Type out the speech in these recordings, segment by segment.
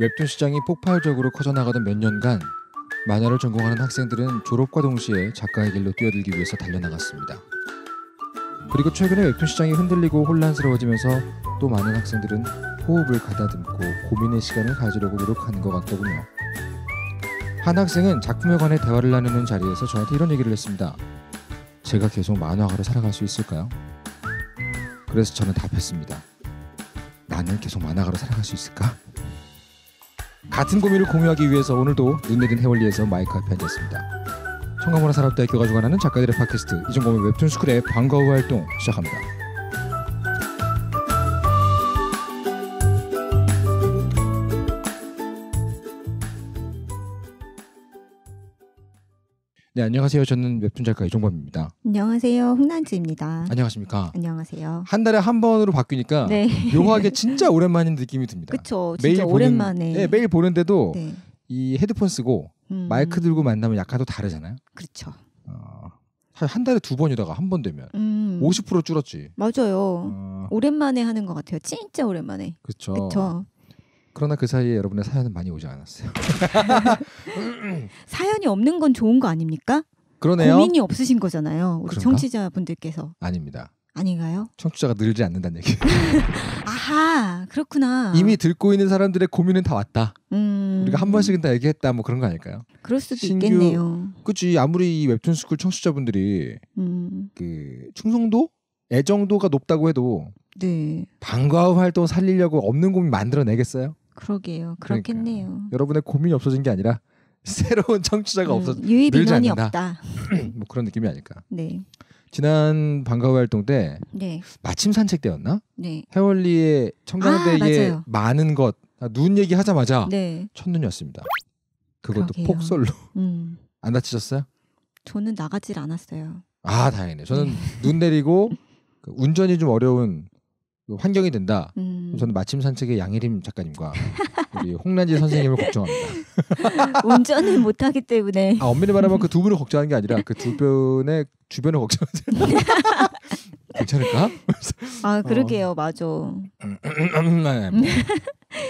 웹툰 시장이 폭발적으로 커져나가던 몇 년간 만화를 전공하는 학생들은 졸업과 동시에 작가의 길로 뛰어들기 위해서 달려나갔습니다. 그리고 최근에 웹툰 시장이 흔들리고 혼란스러워지면서 또 많은 학생들은 호흡을 가다듬고 고민의 시간을 가지려고 노력하는 것 같더군요. 한 학생은 작품에 관해 대화를 나누는 자리에서 저한테 이런 얘기를 했습니다. 제가 계속 만화가로 살아갈 수 있을까요? 그래서 저는 답했습니다. 나는 계속 만화가로 살아갈 수 있을까? 같은 고민을 공유하기 위해서 오늘도 눈 내린 해월리에서 마이크 앞에 앉았습니다. 청가문화산업대학교가 주관하는 작가들의 팟캐스트 이종범의 웹툰 스쿨의 방과후 활동 시작합니다. 네, 안녕하세요. 저는 웹툰 작가 이종범입니다. 안녕하세요. 홍난지입니다. 안녕하십니까? 안녕하세요. 한 달에 한 번으로 바뀌니까 네. 묘하게 진짜 오랜만인 느낌이 듭니다. 그렇죠. 매일 오랜만에. 보는, 네, 매일 보는데도 네. 이 헤드폰 쓰고 음. 마이크 들고 만나면 약간 또 다르잖아요. 그렇죠. 어, 한 달에 두 번이다가 한 번 되면 음. 50% 줄었지. 맞아요. 어. 오랜만에 하는 것 같아요. 진짜 오랜만에. 그렇죠. 그러나 그 사이에 여러분의 사연은 많이 오지 않았어요. 사연이 없는 건 좋은 거 아닙니까? 그러네요. 고민이 없으신 거잖아요. 우리 그런가? 청취자분들께서. 아닙니다. 아닌가요? 청취자가 늘지 않는다는 얘기. 아하, 그렇구나. 이미 듣고 있는 사람들의 고민은 다 왔다. 음... 우리가 한 번씩은 다 얘기했다, 뭐 그런 거 아닐까요? 그럴 수도 신규... 있겠네요. 그치 아무리 웹툰 스쿨 청취자분들이 음... 그 충성도, 애정도가 높다고 해도 네. 방과후 활동 살리려고 없는 고민 만들어내겠어요? 그러게요. 그렇겠네요. 그러니까 여러분의 고민이 없어진 게 아니라 새로운 청취자가 음, 없어 유입인원이 없다. 뭐 그런 느낌이 아닐까. 네. 지난 반가워 활동 때 네. 마침 산책 때였나? 네. 해월리의 청강대의 아, 많은 것. 아, 얘기 하자마자 네. 첫눈이었습니다. 그것도 그러게요. 폭설로. 음. 안 다치셨어요? 저는 나가질 않았어요. 아 다행이네. 저는 네. 눈 내리고 그 운전이 좀 어려운 그 환경이 된다. 음. 저는 마침 산책의 양혜림 작가님과 우리 홍란지 선생님을 걱정합니다. 운전을 못하기 때문에. 아 엄밀히 말하면 그 두 분을 걱정하는 게 아니라 그 두 분의 주변을 걱정하는. 괜찮을까? 아 어. 그러게요, 어. 맞아. 네.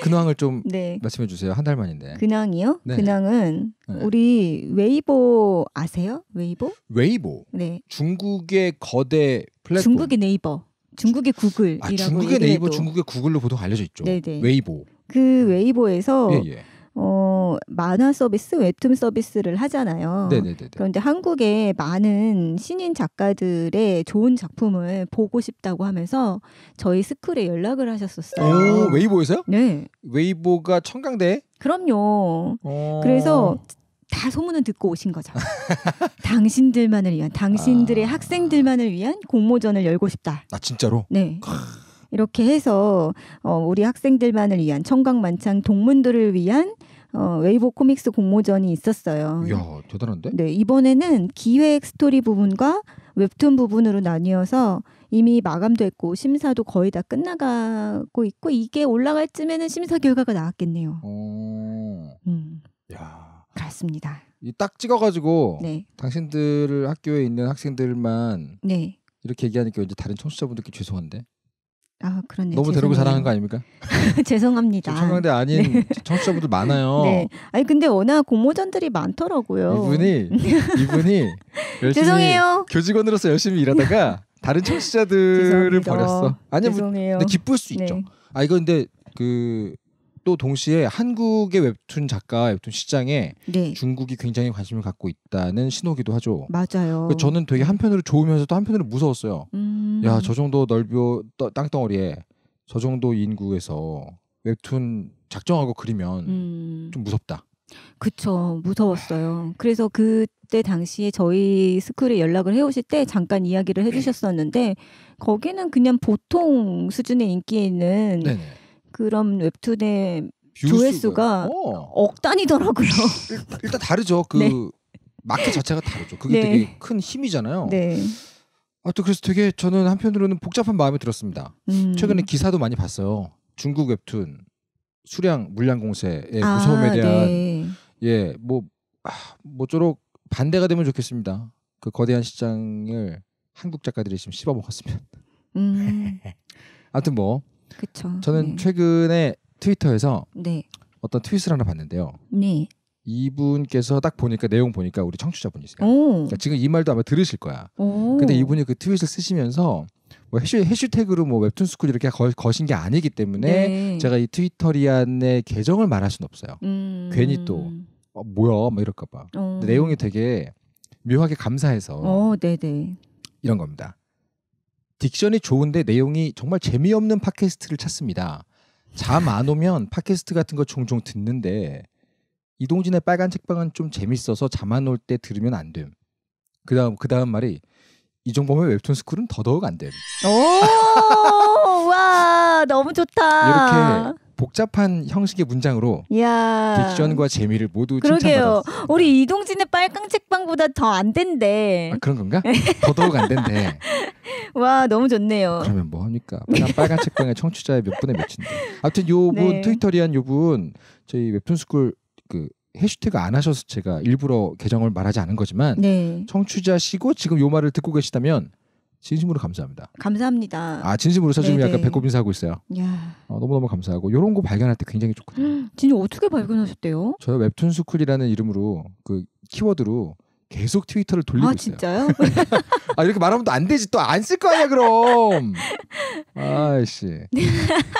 근황을 좀 네. 말씀해 주세요. 한 달 만인데. 근황이요? 네. 근황은 네. 우리 웨이보 아세요? 웨이보? 웨이보. 네. 중국의 거대 플랫폼. 중국의 네이버. 중국의 구글이라고 아, 중국의 네이버, 해도. 중국의 구글로 보통 알려져 있죠. 네네. 웨이보. 그 웨이보에서 예, 예. 어, 만화 서비스, 웹툰 서비스를 하잖아요. 네네네네. 그런데 한국의 많은 신인 작가들의 좋은 작품을 보고 싶다고 하면서 저희 스쿨에 연락을 하셨었어요. 오, 웨이보에서요? 네. 웨이보가 청강대? 그럼요. 오. 어. 그래서 다 소문은 듣고 오신 거죠. 당신들만을 위한 당신들의 아... 학생들만을 위한 공모전을 열고 싶다. 아 진짜로? 네. 이렇게 해서 어, 우리 학생들만을 위한 청각만창 동문들을 위한 어, 웨이보 코믹스 공모전이 있었어요. 이야 대단한데? 네 이번에는 기획 스토리 부분과 웹툰 부분으로 나뉘어서 이미 마감도 고 심사도 거의 다 끝나가고 있고 이게 올라갈 쯤에는 심사 결과가 나왔겠네요. 오... 어. 음. 그렇습니다. 이 딱 찍어가지고 네. 당신들을 학교에 있는 학생들만 네. 이렇게 얘기하니까 이제 다른 청취자분들께 죄송한데 아, 그렇네요. 너무 데리고 자랑한 거 아닙니까? 죄송합니다. 죄송한데 아닌 네. 청취자분들 많아요. 네. 아니 근데 워낙 공모전들이 많더라고요. 이분이 이분이 죄송해요. 교직원으로서 열심히 일하다가 다른 청취자들을 버렸어. 아니 죄송해요. 뭐, 근데 기쁠 수 네. 있죠. 아 이거 근데 그또 동시에 한국의 웹툰 작가 웹툰 시장에 네. 중국이 굉장히 관심을 갖고 있다는 신호기도 하죠. 맞아요. 그러니까 저는 되게 한편으로 좋으면서도 한편으로 무서웠어요. 음... 야저 정도 넓이요 땅덩어리에 저 정도 인구에서 웹툰 작정하고 그리면 음... 좀 무섭다. 그쵸 무서웠어요. 그래서 그때 당시에 저희 스쿨에 연락을 해오실 때 잠깐 이야기를 해주셨었는데 거기는 그냥 보통 수준의 인기 있는. 네네. 그럼 웹툰의 조회수가 어. 억단위더라고요 일, 단 다르죠. 그 네. 마켓 자체가 다르죠. 그게 네. 되게 큰 힘이잖아요. 네. 아또 그래서 되게 저는 한편으로는 복잡한 마음이 들었습니다. 음. 최근에 기사도 많이 봤어요. 중국 웹툰 수량 물량 공세의 아, 무서움에 네. 대한 네. 예, 예뭐 아, 쪼록 반대가 되면 좋겠습니다. 그 거대한 시장을 한국 작가들이 지금 씹어먹었으면. 음. 아무튼 뭐 그쵸. 저는 네. 최근에 트위터에서 네. 어떤 트윗을 하나 봤는데요. 네. 이분께서 딱 보니까 내용 보니까 우리 청취자분이세요. 그러니까 지금 이 말도 아마 들으실 거야. 오. 근데 이분이 그 트윗을 쓰시면서 뭐 해시, 해시태그로 뭐 웹툰 스쿨 이렇게 거, 거신 게 아니기 때문에 네. 제가 이 트위터리안의 계정을 말할 수는 없어요. 음. 괜히 또 어, 뭐야 뭐 이럴까 봐. 어. 내용이 되게 묘하게 감사해서 어, 네, 네. 이런 겁니다. 딕션이 좋은데 내용이 정말 재미없는 팟캐스트를 찾습니다. 잠 안 오면 팟캐스트 같은 거 종종 듣는데 이동진의 빨간 책방은 좀 재밌어서 잠 안 올 때 들으면 안 됨. 그다음 그다음 말이 이종범의 웹툰 스쿨은 더더욱 안 됨. 오, 와, 너무 좋다. 이렇게 복잡한 형식의 문장으로 이야. 딕션과 재미를 모두 그러게요. 칭찬받았어요. 우리 이동진의 빨강 책방보다 더 안 된대. 아, 그런 건가? 더더욱 안 된대. 와 너무 좋네요. 그러면 뭐 합니까? 빨간, 빨간 책방의 청취자의 몇 분의 몇인데. 아무튼 요분 네. 트위터리한 요분 저희 웹툰스쿨 그 해시태그 안 하셔서 제가 일부러 계정을 말하지 않은 거지만 네. 청취자시고 지금 요 말을 듣고 계시다면 진심으로 감사합니다. 감사합니다. 아 진심으로 사주님 약간 배꼽 인사하고 있어요. 야. 어, 너무너무 감사하고 이런 거 발견할 때 굉장히 좋거든요. 진짜 어떻게 발견하셨대요? 저 웹툰 스쿨이라는 이름으로 그 키워드로 계속 트위터를 돌리고 아, 있어요. 진짜요? 아 이렇게 말하면 또 안 되지 또 안 쓸 거 아니야 그럼. 아씨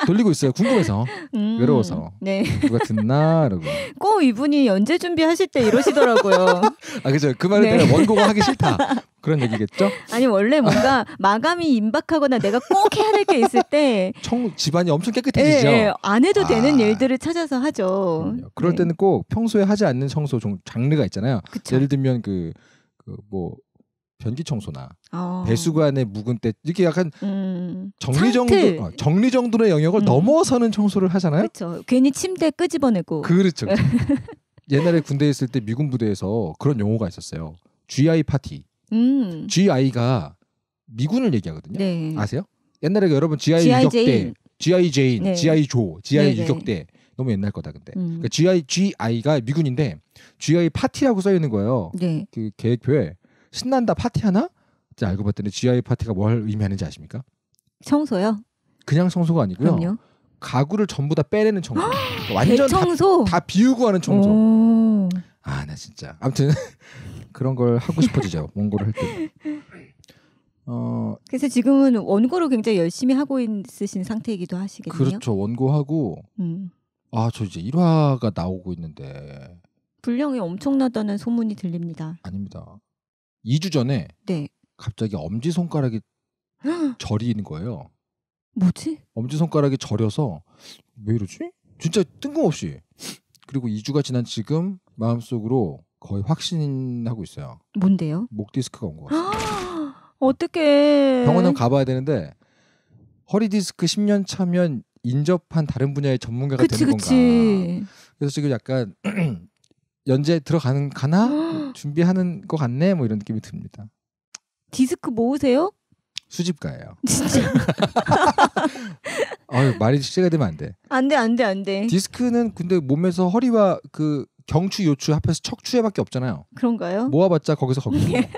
돌리고 있어요. 궁금해서 음, 외로워서 네. 누가 듣나라고. 꼭 이분이 연재 준비하실 때 이러시더라고요. 아 그죠 그 말을 네. 내가 원고가 하기 싫다. 그런 얘기겠죠? 아니 원래 뭔가 마감이 임박하거나 내가 꼭 해야 될 게 있을 때 청, 집안이 엄청 깨끗해지죠. 예, 예. 안 해도 되는 아. 일들을 찾아서 하죠. 그럼요. 네. 그럴 네. 때는 꼭 평소에 하지 않는 청소 종, 장르가 있잖아요. 그쵸? 예를 들면 그 그뭐 변기 청소나 어. 배수관에 묵은 때 이렇게 약간 음. 정리 정도 어, 정리 정도의 영역을 음. 넘어서는 청소를 하잖아요. 그렇죠. 괜히 침대 끄집어내고. 그렇죠. 그렇죠. 옛날에 군대에 있을 때 미군 부대에서 그런 용어가 있었어요. GI 파티. 음. GI가 미군을 얘기하거든요. 네. 아세요? 옛날에 그 여러분 GI, 유격대, GI 제인, GI 네. 조, GI 네, 네. 유격대 너무 옛날 거다 근데 음. 그러니까 GI GI가 미군인데 GI 파티라고 써 있는 거예요. 네. 그 계획표에 신난다 파티 하나? 자 알고 봤더니 GI 파티가 뭘 의미하는지 아십니까? 청소요? 그냥 청소가 아니고요. 그럼요? 가구를 전부 다 빼내는 청소. 그러니까 완전 다, 다, 비우고 하는 청소. 오. 아나 진짜 아무튼 그런 걸 하고 싶어지죠 원고를 할 때. 어 그래서 지금은 원고로 굉장히 열심히 하고 있으신 상태이기도 하시겠네요. 그렇죠 원고하고 음. 아저 이제 1화가 나오고 있는데 분량이 엄청나다는 소문이 들립니다. 아닙니다. 2주 전에 네. 갑자기 엄지 손가락이 저리는 거예요. 뭐지? 엄지 손가락이 저려서 왜 이러지? 진짜 뜬금없이 그리고 2주가 지난 지금 마음속으로 거의 확신하고 있어요. 뭔데요? 목 디스크가 온것 같아요. 어떻게? 병원은 가봐야 되는데 허리 디스크 10년 차면 인접한 다른 분야의 전문가가 그치, 되는 그치. 건가? 그래서 지금 약간 연재 들어가는 가나 준비하는 것 같네 뭐 이런 느낌이 듭니다. 디스크 모으세요? 수집가예요. 진짜. 아유 말이 시제가 되면 안 돼. 안 돼, 안 돼, 안 돼. 디스크는 근데 몸에서 허리와 그 경추 요추 합해서 척추에밖에 없잖아요. 그런가요? 모아봤자 거기서 거기다 네.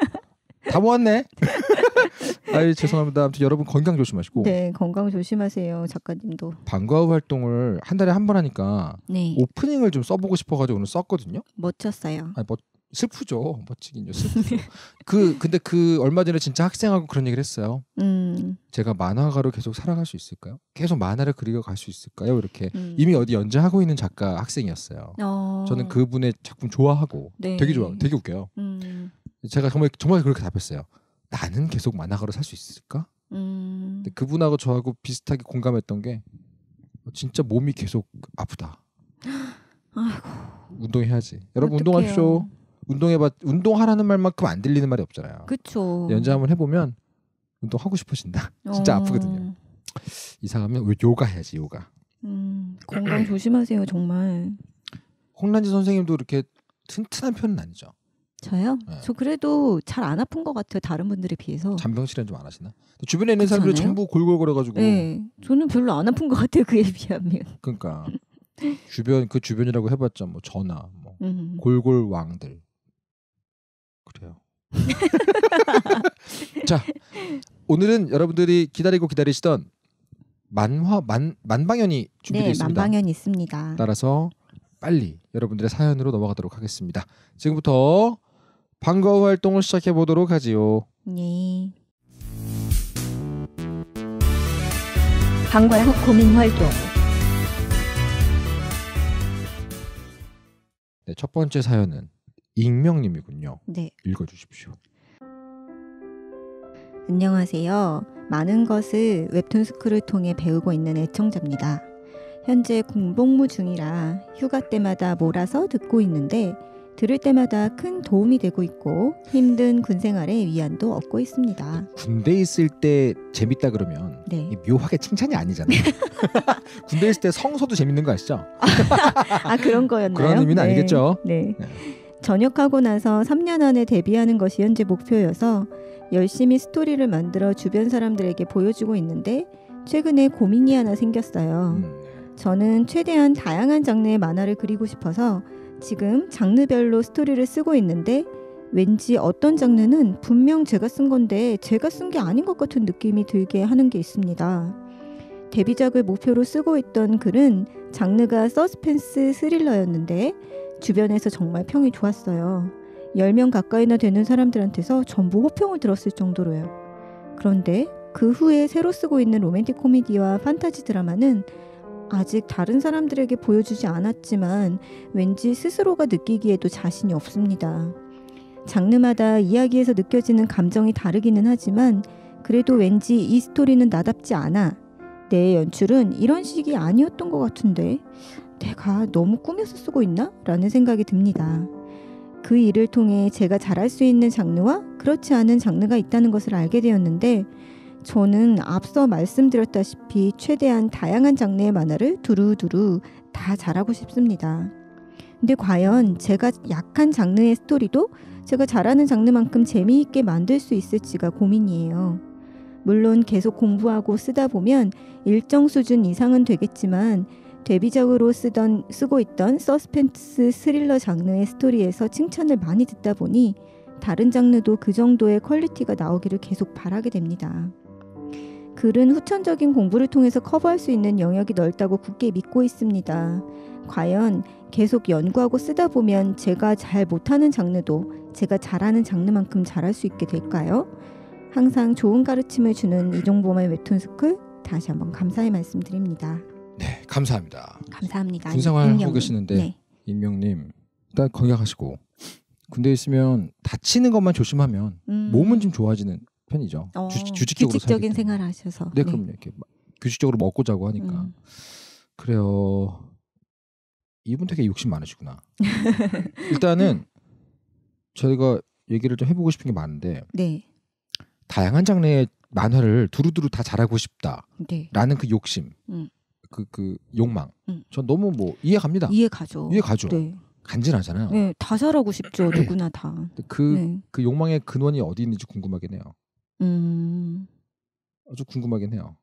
모았네. 아이 죄송합니다. 아무튼 여러분 건강 조심하시고. 네, 건강 조심하세요, 작가님도. 방과 후 활동을 한 달에 한 번 하니까 네. 오프닝을 좀 써보고 싶어가지고 오늘 썼거든요. 멋졌어요. 아니, 멋 슬프죠. 멋지긴요. 그 근데 그 얼마 전에 진짜 학생하고 그런 얘기를 했어요. 음. 제가 만화가로 계속 살아갈 수 있을까요? 계속 만화를 그리고 갈수 있을까요? 이렇게 음. 이미 어디 연재하고 있는 작가 학생이었어요. 어. 저는 그분의 작품 좋아하고 네. 되게 좋아, 되게 웃겨요. 음. 제가 정말 정말 그렇게 답했어요. 나는 계속 만화가로 살 수 있을까? 음. 근 그분하고 저하고 비슷하게 공감했던 게 진짜 몸이 계속 아프다. 아이고. 운동해야지. 여러분 운동하십시오. 운동해봐 운동하라는 말만큼 안 들리는 말이 없잖아요. 그렇죠. 연주 한번 해보면 운동 하고 싶어진다. 진짜 어. 아프거든요. 이상하면 요가 해야지 요가. 음, 건강 조심하세요 정말. 홍란지 선생님도 이렇게 튼튼한 편은 아니죠. 저요? 네. 저 그래도 잘 안 아픈 것 같아요. 다른 분들에 비해서. 잔병실은 좀안 하시나? 주변에 있는 사람들 전부 골골거려가지고. 네, 저는 별로 안 아픈 것 같아요. 그에 비하면. 그러니까 주변 그 주변이라고 해봤자 뭐 전화, 뭐 음. 골골왕들. 그래요. 자, 오늘은 여러분들이 기다리고 기다리시던 만화 만 만방연이 준비되어 네, 있습니다. 만방연이 있습니다. 따라서 빨리 여러분들의 사연으로 넘어가도록 하겠습니다. 지금부터 방과후 활동을 시작해 보도록 하지요. 네. 방과후 고민 활동. 네, 첫 번째 사연은 익명님이군요. 네. 읽어주십시오. 안녕하세요. 많은 것을 웹툰 스쿨을 통해 배우고 있는 애청자입니다. 현재 공복무 중이라 휴가 때마다 몰아서 듣고 있는데 들을 때마다 큰 도움이 되고 있고 힘든 군 생활에 위안도 얻고 있습니다. 군대 있을 때 재밌다 그러면 네. 묘하게 칭찬이 아니잖아요. 군대 있을 때 성서도 재밌는 거 아시죠? 아 그런 거였나요? 그런 의미는 네. 아니겠죠. 네. 네. 전역하고 나서 3년 안에 데뷔하는 것이 현재 목표여서 열심히 스토리를 만들어 주변 사람들에게 보여주고 있는데 최근에 고민이 하나 생겼어요. 음, 네. 저는 최대한 다양한 장르의 만화를 그리고 싶어서 지금 장르별로 스토리를 쓰고 있는데 왠지 어떤 장르는 분명 제가 쓴 건데 제가 쓴 게 아닌 것 같은 느낌이 들게 하는 게 있습니다. 데뷔작을 목표로 쓰고 있던 글은 장르가 서스펜스 스릴러였는데 주변에서 정말 평이 좋았어요. 10명 가까이나 되는 사람들한테서 전부 호평을 들었을 정도로요. 그런데 그 후에 새로 쓰고 있는 로맨틱 코미디와 판타지 드라마는 아직 다른 사람들에게 보여주지 않았지만 왠지 스스로가 느끼기에도 자신이 없습니다. 장르마다 이야기에서 느껴지는 감정이 다르기는 하지만 그래도 왠지 이 스토리는 나답지 않아. 내 연출은 이런 식이 아니었던 것 같은데 내가 너무 꾸며서 쓰고 있나? 라는 생각이 듭니다. 그 일을 통해 제가 잘할 수 있는 장르와 그렇지 않은 장르가 있다는 것을 알게 되었는데 저는 앞서 말씀드렸다시피 최대한 다양한 장르의 만화를 두루두루 다 잘하고 싶습니다. 근데 과연 제가 약한 장르의 스토리도 제가 잘하는 장르만큼 재미있게 만들 수 있을지가 고민이에요. 물론 계속 공부하고 쓰다 보면 일정 수준 이상은 되겠지만 데뷔작으로 쓰던 쓰고 있던 서스펜스 스릴러 장르의 스토리에서 칭찬을 많이 듣다 보니 다른 장르도 그 정도의 퀄리티가 나오기를 계속 바라게 됩니다. 글은 후천적인 공부를 통해서 커버할 수 있는 영역이 넓다고 굳게 믿고 있습니다. 과연 계속 연구하고 쓰다 보면 제가 잘 못하는 장르도 제가 잘하는 장르만큼 잘할 수 있게 될까요? 항상 좋은 가르침을 주는 이종범의 웹툰 스쿨 다시 한번 감사의 말씀드립니다. 감사합니다. 감사합니다. 군생활 하고 계시는데 네. 임명님 일단 건강하시고 군대에 있으면 다치는 것만 조심하면 음. 몸은 좀 좋아지는 편이죠. 어, 주, 규칙적인 생활 하셔서. 네, 네, 그럼요. 이렇게 규칙적으로 먹고 자고 하니까. 음. 그래요. 이분 되게 욕심 많으시구나. 일단은 저희가 얘기를 좀 해보고 싶은 게 많은데 네. 다양한 장르의 만화를 두루두루 다 잘하고 싶다라는 네. 그 욕심. 음. 그, 그 욕망. 음. 전 너무 뭐 이해 갑니다. 이해 가죠. 이해 가죠. 네. 간지나잖아요. 네, 다 잘하고 싶죠. 네. 누구나 다. 그, 네. 그 욕망의 근원이 어디 있는지 궁금하긴 해요. 음. 아주 궁금하긴 해요.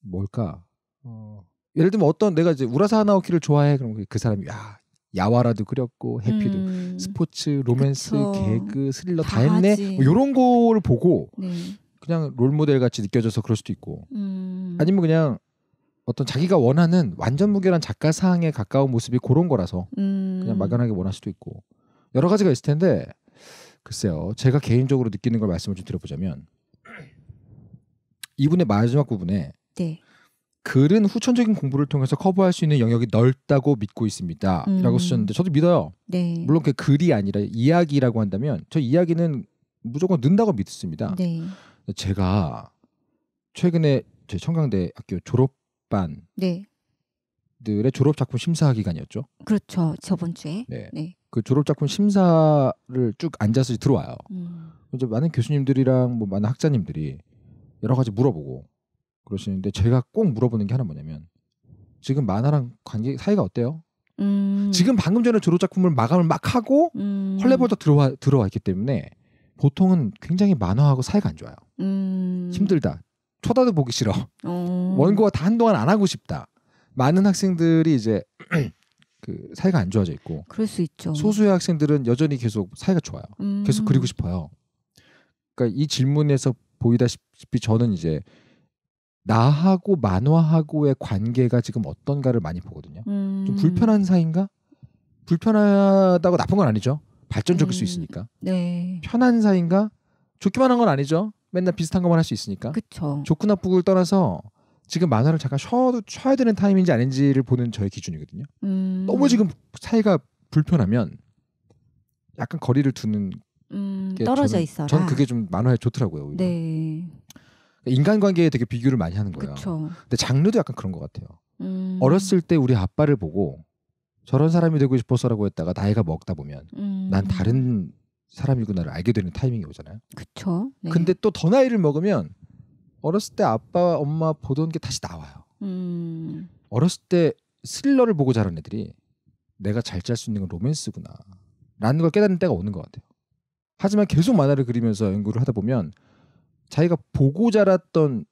뭘까? 어. 예를 들면 어떤 내가 이제 우라사 하나오키를 좋아해 그럼 그 사람이 야 야화라도 그렸고 해피도 음. 스포츠 로맨스 그쵸. 개그 스릴러 다, 다 했네 뭐요런 거를 보고 네. 그냥 롤 모델 같이 느껴져서 그럴 수도 있고 음. 아니면 그냥 어떤 자기가 원하는 완전 무결한 작가 상에 가까운 모습이 그런 거라서 음. 그냥 막연하게 원할 수도 있고 여러 가지가 있을 텐데 글쎄요 제가 개인적으로 느끼는 걸 말씀을 좀 드려보자면 이분의 마지막 부분에 네. 글은 후천적인 공부를 통해서 커버할 수 있는 영역이 넓다고 믿고 있습니다. 라고 음. 쓰셨는데 저도 믿어요. 네. 물론 그 글이 아니라 이야기라고 한다면 저 이야기는 무조건 는다고 믿습니다. 네. 제가 최근에 제 청강대 학교 졸업 출판들의 네. 졸업 작품 심사 기간이었죠. 그렇죠. 저번 주에. 네. 네. 그 졸업 작품 심사를 쭉 앉아서 들어와요. 음. 이제 많은 교수님들이랑 뭐 많은 학자님들이 여러 가지 물어보고 그러시는데 제가 꼭 물어보는 게 하나 뭐냐면 지금 만화랑 관계 사이가 어때요? 음. 지금 방금 전에 졸업 작품을 마감을 막 하고 음. 헐레벌떡 들어와 들어와 있기 때문에 보통은 굉장히 만화하고 사이가 안 좋아요. 음. 힘들다. 쳐다도 보기 싫어. 어... 원고가 다 한동안 안 하고 싶다. 많은 학생들이 이제 그 사이가 안 좋아져 있고. 그럴 수 있죠. 소수의 학생들은 여전히 계속 사이가 좋아요. 음... 계속 그리고 싶어요. 그러니까 이 질문에서 보이다시피 저는 이제 나하고 만화하고의 관계가 지금 어떤가를 많이 보거든요. 음... 좀 불편한 사이인가? 불편하다고 나쁜 건 아니죠. 발전적일 음... 수 있으니까. 네. 편한 사이인가? 좋기만 한 건 아니죠. 맨날 비슷한 것만 할 수 있으니까. 그렇죠. 좋고 나쁘고를 떠나서 지금 만화를 잠깐 쉬어도 쉬어야 되는 타임인지 아닌지를 보는 저의 기준이거든요. 음... 너무 지금 사이가 불편하면 약간 거리를 두는 음... 떨어져 있어. 저는 그게 좀 만화에 좋더라고요. 오히려. 네. 그러니까 인간관계에 되게 비교를 많이 하는 거예요. 그쵸. 근데 장르도 약간 그런 것 같아요. 음... 어렸을 때 우리 아빠를 보고 저런 사람이 되고 싶어서라고 했다가 나이가 먹다 보면 음. 난 다른 사람이구나를 알게 되는 타이밍이 오잖아요. 그렇죠. 네. 근데 또 더 나이를 먹으면 어렸을 때 아빠 엄마 보던 게 다시 나와요. 음. 어렸을 때 스릴러를 보고 자란 애들이 내가 잘 짤 수 있는 건 로맨스구나 라는 걸 깨닫는 때가 오는 것 같아요. 하지만 계속 만화를 그리면서 연구를 하다 보면 자기가 보고 자랐던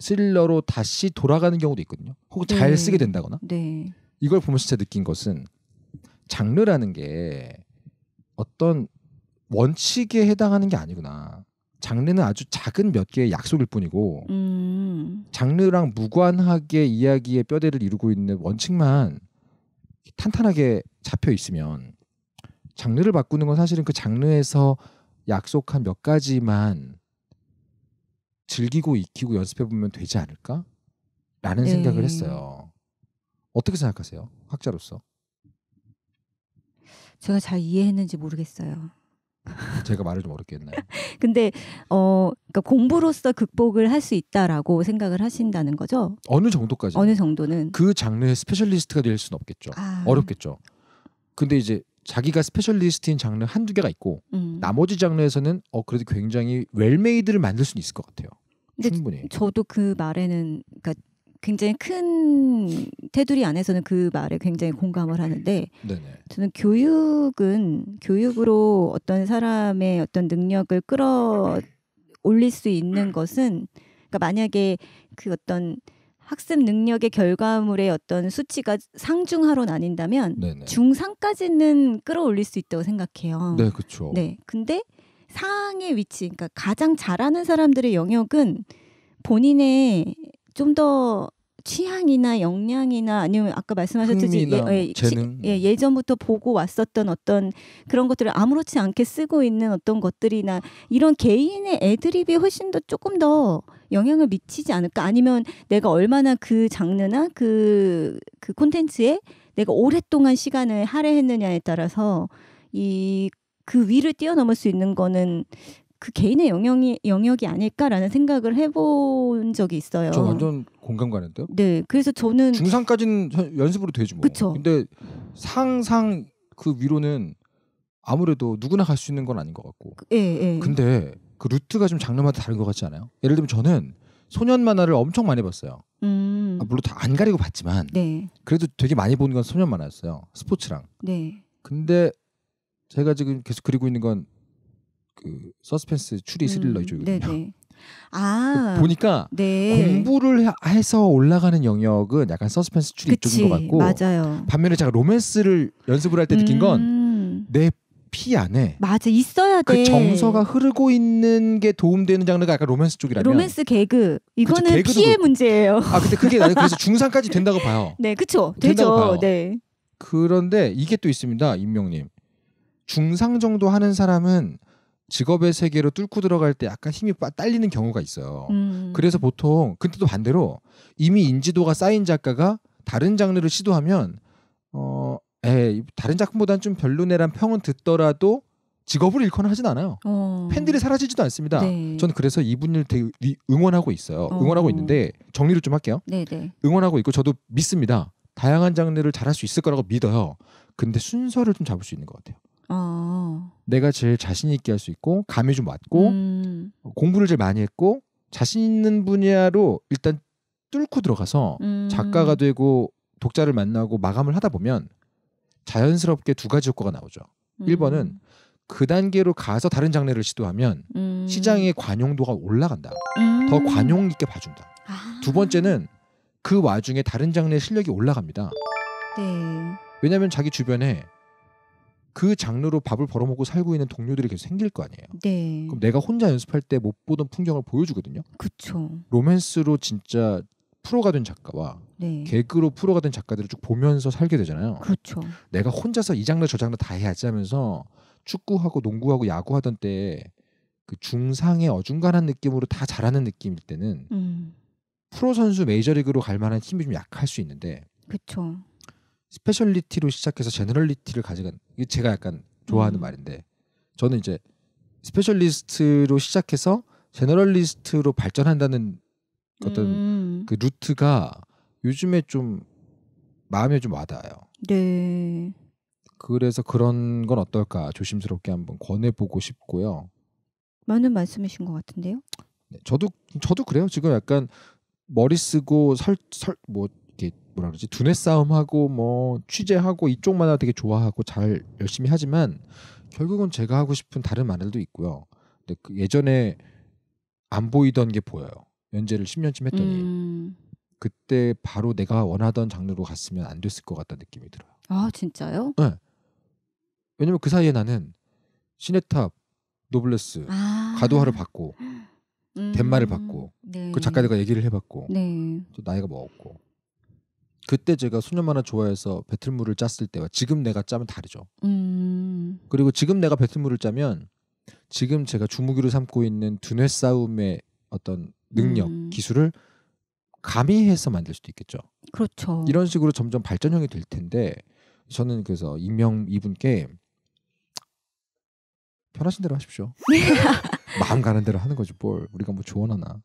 스릴러로 다시 돌아가는 경우도 있거든요. 혹은 네. 잘 쓰게 된다거나. 네. 이걸 보면서 제가 느낀 것은 장르라는 게 어떤 원칙에 해당하는 게 아니구나. 장르는 아주 작은 몇 개의 약속일 뿐이고 음. 장르랑 무관하게 이야기의 뼈대를 이루고 있는 원칙만 탄탄하게 잡혀 있으면 장르를 바꾸는 건 사실은 그 장르에서 약속한 몇 가지만 즐기고 익히고 연습해 보면 되지 않을까? 라는 네. 생각을 했어요. 어떻게 생각하세요? 학자로서? 제가 잘 이해했는지 모르겠어요. 제가 말을 좀 어렵게 했나요? 근데 어 그러니까 공부로서 극복을 할 수 있다라고 생각을 하신다는 거죠? 어느 정도까지? 어느 정도는 그 장르의 스페셜리스트가 될 수는 없겠죠. 아. 어렵겠죠. 근데 이제 자기가 스페셜리스트인 장르 한 두 개가 있고 음. 나머지 장르에서는 어 그래도 굉장히 웰메이드를 만들 수 있을 것 같아요. 충분히. 저도 그 말에는 그러니까 굉장히 큰 테두리 안에서는 그 말에 굉장히 공감을 하는데 네네. 저는 교육은 교육으로 어떤 사람의 어떤 능력을 끌어 올릴 수 있는 것은 그러니까 만약에 그 어떤 학습 능력의 결과물의 어떤 수치가 상중하로 나뉜다면 네네. 중상까지는 끌어올릴 수 있다고 생각해요. 네, 그렇죠. 네, 근데 상의 위치, 그러니까 가장 잘하는 사람들의 영역은 본인의 좀더 취향이나 역량이나 아니면 아까 말씀하셨듯이 예, 예, 예, 전부터 보고 왔었던 어떤 그런 것들을 아무렇지 않게 쓰고 있는 어떤 것들이나 이런 개인의 애드립이 훨씬 더 조금 더 영향을 미치지 않을까 아니면 내가 얼마나 그 장르나 그그 그 콘텐츠에 내가 오랫동안 시간을 할애했느냐에 따라서 이 그 위를 뛰어넘을 수 있는 거는 그 개인의 영역이 영역이 아닐까라는 생각을 해본 적이 있어요. 저 완전 공감 가는데요. 네, 그래서 저는 중상까지는 연습으로 되지 뭐. 그쵸? 근데 상상 그 위로는 아무래도 누구나 갈 수 있는 건 아닌 것 같고. 그, 예, 예. 근데 그 루트가 좀 장르마다 다른 것 같지 않아요? 예를 들면 저는 소년 만화를 엄청 많이 봤어요. 음. 아, 물론 다 안 가리고 봤지만 네. 그래도 되게 많이 본 건 소년 만화였어요. 스포츠랑. 네. 근데 제가 지금 계속 그리고 있는 건그 서스펜스 추리 스릴러 음, 네네. 아 그러니까 보니까 네. 공부를 해서 올라가는 영역은 약간 서스펜스 추리 그치, 쪽인것 같고 맞아요. 반면에 제가 로맨스를 연습을 할 때 느낀 건내 음. 피 안에 맞아 있어야 그 돼. 그 정서가 흐르고 있는 게 도움되는 장르가 약간 로맨스 쪽이라면 로맨스 개그 이거는 그쵸, 피의 그... 문제예요. 아 근데 그게 나는 그래서 중상까지 된다고 봐요. 네, 그렇죠. 되죠. 봐요. 네. 그런데 이게 또 있습니다, 임명님. 중상 정도 하는 사람은 직업의 세계로 뚫고 들어갈 때 약간 힘이 딸리는 경우가 있어요. 음. 그래서 보통 근데 도 반대로 이미 인지도가 쌓인 작가가 다른 장르를 시도하면 어, 에 다른 작품보다는 좀 별로네란 평은 듣더라도 직업을 잃거나 하진 않아요. 어. 팬들이 사라지지도 않습니다. 네. 저는 그래서 이분을 되게 응원하고 있어요. 어. 응원하고 있는데 정리를 좀 할게요. 네네. 네. 응원하고 있고 저도 믿습니다. 다양한 장르를 잘할 수 있을 거라고 믿어요. 근데 순서를 좀 잡을 수 있는 것 같아요. 어. 내가 제일 자신 있게 할 수 있고 감이 좀 왔고 음. 공부를 제일 많이 했고 자신 있는 분야로 일단 뚫고 들어가서 음. 작가가 되고 독자를 만나고 마감을 하다 보면 자연스럽게 두 가지 효과가 나오죠. 음. 1번은 그 단계로 가서 다른 장르를 시도하면 음. 시장의 관용도가 올라간다. 음. 더 관용 있게 봐준다. 아. 두 번째는 그 와중에 다른 장르의 실력이 올라갑니다. 네. 왜냐하면 자기 주변에 그 장르로 밥을 벌어먹고 살고 있는 동료들이 계속 생길 거 아니에요. 네. 그럼 내가 혼자 연습할 때 못 보던 풍경을 보여주거든요. 그렇죠. 로맨스로 진짜 프로가 된 작가와 네. 개그로 프로가 된 작가들을 쭉 보면서 살게 되잖아요. 그렇죠. 내가 혼자서 이 장르 저 장르 다 해야지 하면서 축구하고 농구하고 야구하던 때 그 중상의 어중간한 느낌으로 다 잘하는 느낌일 때는 음. 프로 선수 메이저리그로 갈 만한 힘이 좀 약할 수 있는데 그쵸. 스페셜리티로 시작해서 제너럴리티를 가져간 이게 제가 약간 좋아하는 음. 말인데 저는 이제 스페셜리스트로 시작해서 제너럴리스트로 발전한다는 어떤 음. 그 루트가 요즘에 좀 마음에 좀 와닿아요. 네. 그래서 그런 건 어떨까 조심스럽게 한번 권해보고 싶고요. 많은 말씀이신 것 같은데요. 네, 저도 저도 그래요. 지금 약간 머리 쓰고 설설뭐 뭐라 그러지 두뇌 싸움하고 뭐 취재하고 이쪽마다 되게 좋아하고 잘 열심히 하지만 결국은 제가 하고 싶은 다른 말들도 있고요. 근데 그 예전에 안 보이던 게 보여요. 연재를 10년쯤 했더니 음. 그때 바로 내가 원하던 장르로 갔으면 안 됐을 것 같다는 느낌이 들어요. 아 진짜요? 네. 왜냐면 그 사이에 나는 시네탑, 노블레스, 아. 가도화를 받고 음. 덴마를 음. 받고 네. 그 작가들과 얘기를 해봤고 네. 또 나이가 먹었고 그때 제가 소년만화 좋아해서 배틀물을 짰을 때와 지금 내가 짜면 다르죠. 음... 그리고 지금 내가 배틀물을 짜면 지금 제가 주무기로 삼고 있는 두뇌 싸움의 어떤 능력, 음... 기술을 가미해서 만들 수도 있겠죠. 그렇죠. 이런 식으로 점점 발전형이 될 텐데 저는 그래서 이명 이분께 편하신 대로 하십시오. 마음 가는 대로 하는 거지 뭘 우리가 뭐 조언하나.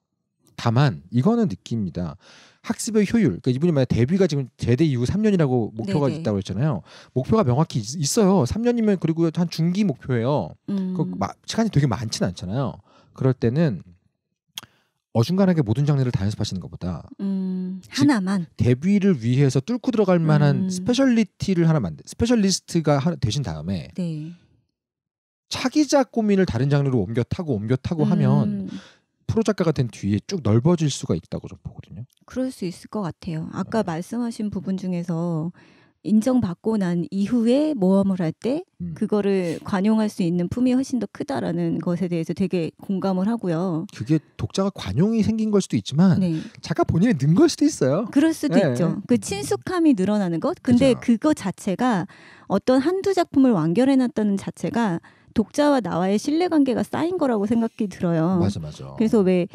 다만 이거는 느낍니다. 학습의 효율. 그러니까 이분이 만약 데뷔가 지금 제대 이후 3년이라고 목표가 네네. 있다고 했잖아요. 목표가 명확히 있, 어요 3년이면 그리고 한 중기 목표예요. 음. 그 시간이 되게 많지는 않잖아요. 그럴 때는 어중간하게 모든 장르를 다 연습하시는 것보다 음, 하나만 데뷔를 위해서 뚫고 들어갈 만한 음. 스페셜리티를 하나 만든 스페셜리스트가 하나 되신 다음에 네. 차기작 고민을 다른 장르로 옮겨 타고 옮겨 타고 음. 하면 프로 작가가 된 뒤에 쭉 넓어질 수가 있다고 좀 보거든요. 그럴 수 있을 것 같아요. 아까 네. 말씀하신 부분 중에서 인정받고 난 이후에 모험을 할때 음. 그거를 관용할 수 있는 품이 훨씬 더 크다라는 것에 대해서 되게 공감을 하고요. 그게 독자가 관용이 생긴 걸 수도 있지만 네. 작가 본인이 는걸 수도 있어요. 그럴 수도 네. 있죠. 그 친숙함이 늘어나는 것. 근데 그 그거 자체가 어떤 한두 작품을 완결해 놨다는 자체가 독자와 나와의 신뢰관계가 쌓인 거라고 생각이 들어요. 맞아, 맞아. 그래서 왜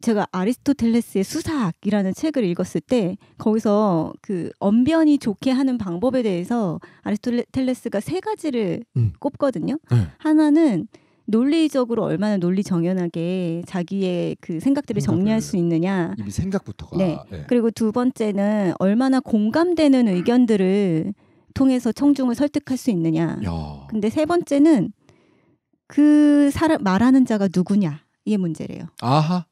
제가 아리스토텔레스의 수사학이라는 책을 읽었을 때 거기서 그 언변이 좋게 하는 방법에 대해서 아리스토텔레스가 세 가지를 음. 꼽거든요. 네. 하나는 논리적으로 얼마나 논리 정연하게 자기의 그 생각들을 정리할 수 있느냐. 이미 생각부터가. 네. 네. 그리고 두 번째는 얼마나 공감되는 의견들을 통해서 청중을 설득할 수 있느냐. 야. 근데 세 번째는 그 사람 말하는 자가 누구냐 이게 문제래요. 아하,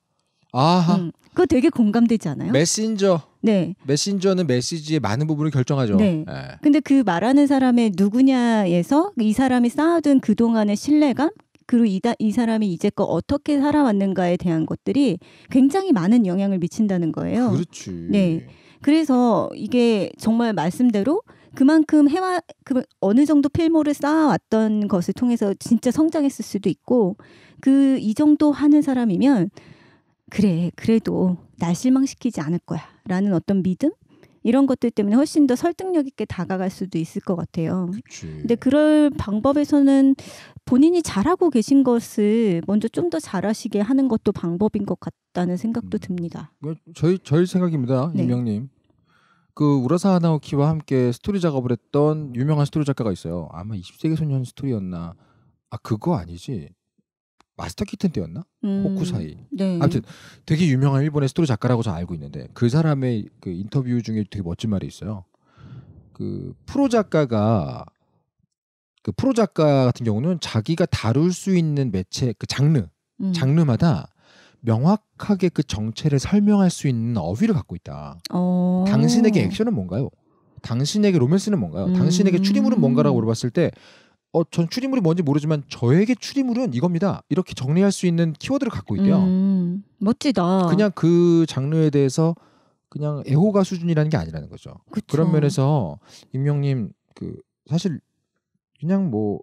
아하. 음, 그거 되게 공감되지 않아요? 메신저. 네. 메신저는 메시지의 많은 부분을 결정하죠. 네. 네. 근데 그 말하는 사람의 누구냐에서 이 사람이 쌓아둔 그 동안의 신뢰감 그리고 이, 이 사람이 이제껏 어떻게 살아왔는가에 대한 것들이 굉장히 많은 영향을 미친다는 거예요. 그렇지. 네. 그래서 이게 정말 말씀대로 그만큼 해와 그 어느 정도 필모를 쌓아왔던 것을 통해서 진짜 성장했을 수도 있고 그 이 정도 하는 사람이면 그래 그래도 날 실망시키지 않을 거야라는 어떤 믿음 이런 것들 때문에 훨씬 더 설득력 있게 다가갈 수도 있을 것 같아요. 그치. 근데 그럴 방법에서는 본인이 잘하고 계신 것을 먼저 좀 더 잘하시게 하는 것도 방법인 것 같다는 생각도 음. 듭니다. 그러니까 저희 저희 생각입니다, 네. 임명님. 그 우라사 하나오키와 함께 스토리 작업을 했던 유명한 스토리 작가가 있어요. 아마 20세기 소년 스토리였나? 아 그거 아니지? 마스터 키튼 때였나? 음, 호쿠사이. 네. 아무튼 되게 유명한 일본의 스토리 작가라고 저 알고 있는데 그 사람의 그 인터뷰 중에 되게 멋진 말이 있어요. 그 프로 작가가 그 프로 작가 같은 경우는 자기가 다룰 수 있는 매체 그 장르 음. 장르마다 명확하게 그 정체를 설명할 수 있는 어휘를 갖고 있다. 어... 당신에게 액션은 뭔가요? 당신에게 로맨스는 뭔가요? 음... 당신에게 추리물은 뭔가라고 음. 물어봤을 때 어, 전 추리물이 뭔지 모르지만 저에게 추리물은 이겁니다. 이렇게 정리할 수 있는 키워드를 갖고 있대요. 음... 멋지다. 그냥 그 장르에 대해서 그냥 애호가 수준이라는 게 아니라는 거죠. 그쵸. 그런 면에서 임명님 그 사실 그냥 뭐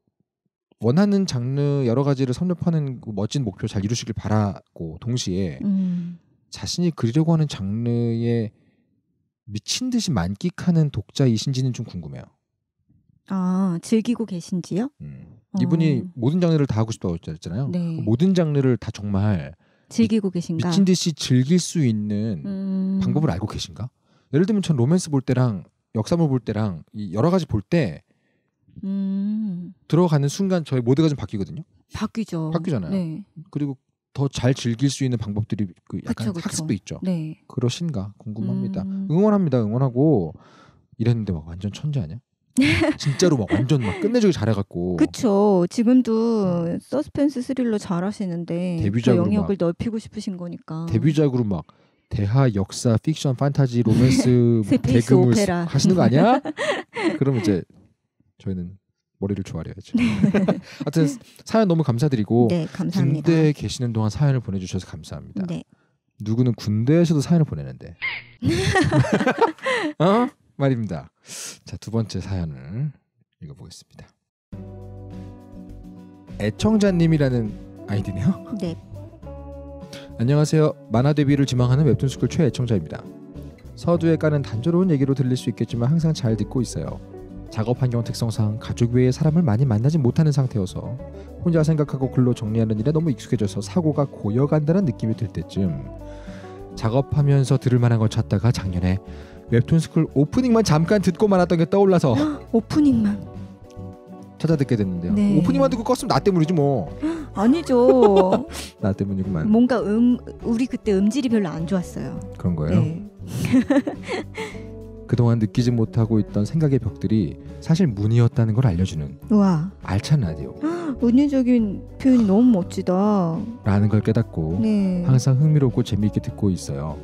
원하는 장르 여러 가지를 섭렵하는 그 멋진 목표 잘 이루시길 바라고 동시에 음. 자신이 그리려고 하는 장르에 미친 듯이 만끽하는 독자이신지는 좀 궁금해요. 아 즐기고 계신지요? 음. 어. 이분이 어. 모든 장르를 다 하고 싶다고 했잖아요. 네. 그 모든 장르를 다 정말 즐기고 계신가? 미친 듯이 즐길 수 있는 음. 방법을 알고 계신가? 예를 들면 전 로맨스 볼 때랑 역사물 볼 때랑 여러 가지 볼때 음. 들어가는 순간 저희 모드가 좀 바뀌거든요. 바뀌죠. 바뀌잖아요. 네. 그리고 더 잘 즐길 수 있는 방법들이 그 약간 그쵸, 그쵸. 학습도 있죠. 네. 그러신가 궁금합니다. 음. 응원합니다. 응원하고 이랬는데 막 완전 천재 아니야? 진짜로 막 완전 막 끝내주기 잘해갖고. 그쵸. 지금도 서스펜스 스릴러 잘하시는데 데뷔작으로 그 영역을 넓히고 싶으신 거니까. 데뷔작으로 막 대하 역사 픽션 판타지 로맨스 개그 오페라 하시는 거 아니야? 그럼 이제 저희는 머리를 조아려야죠. 네. 하여튼 사연 너무 감사드리고 네, 감사합니다. 군대에 계시는 동안 사연을 보내주셔서 감사합니다. 네. 누구는 군대에서도 사연을 보내는데 어? 말입니다. 자 두 번째 사연을 읽어보겠습니다. 애청자님이라는 아이디네요. 네. 안녕하세요. 만화 데뷔를 지망하는 웹툰 스쿨 최애청자입니다. 서두에 까는 단조로운 얘기로 들릴 수 있겠지만 항상 잘 듣고 있어요. 작업 환경 특성상 가족 외에 사람을 많이 만나지 못하는 상태여서 혼자 생각하고 글로 정리하는 일에 너무 익숙해져서 사고가 고여간다는 느낌이 들 때쯤 작업하면서 들을 만한 걸 찾다가 작년에 웹툰 스쿨 오프닝만 잠깐 듣고 말았던 게 떠올라서 오프닝만 찾아 듣게 됐는데요. 네. 오프닝만 듣고 껐으면 나 때문이지 뭐. 아니죠. 나 때문이구만. 뭔가 음 우리 그때 음질이 별로 안 좋았어요. 그런 거예요? 네. 그동안 느끼지 못하고 있던 생각의 벽들이 사실 문이었다는 걸 알려주는 와 알찬 라디오 은유적인 표현이 너무 멋지다 라는 걸 깨닫고 네. 항상 흥미롭고 재미있게 듣고 있어요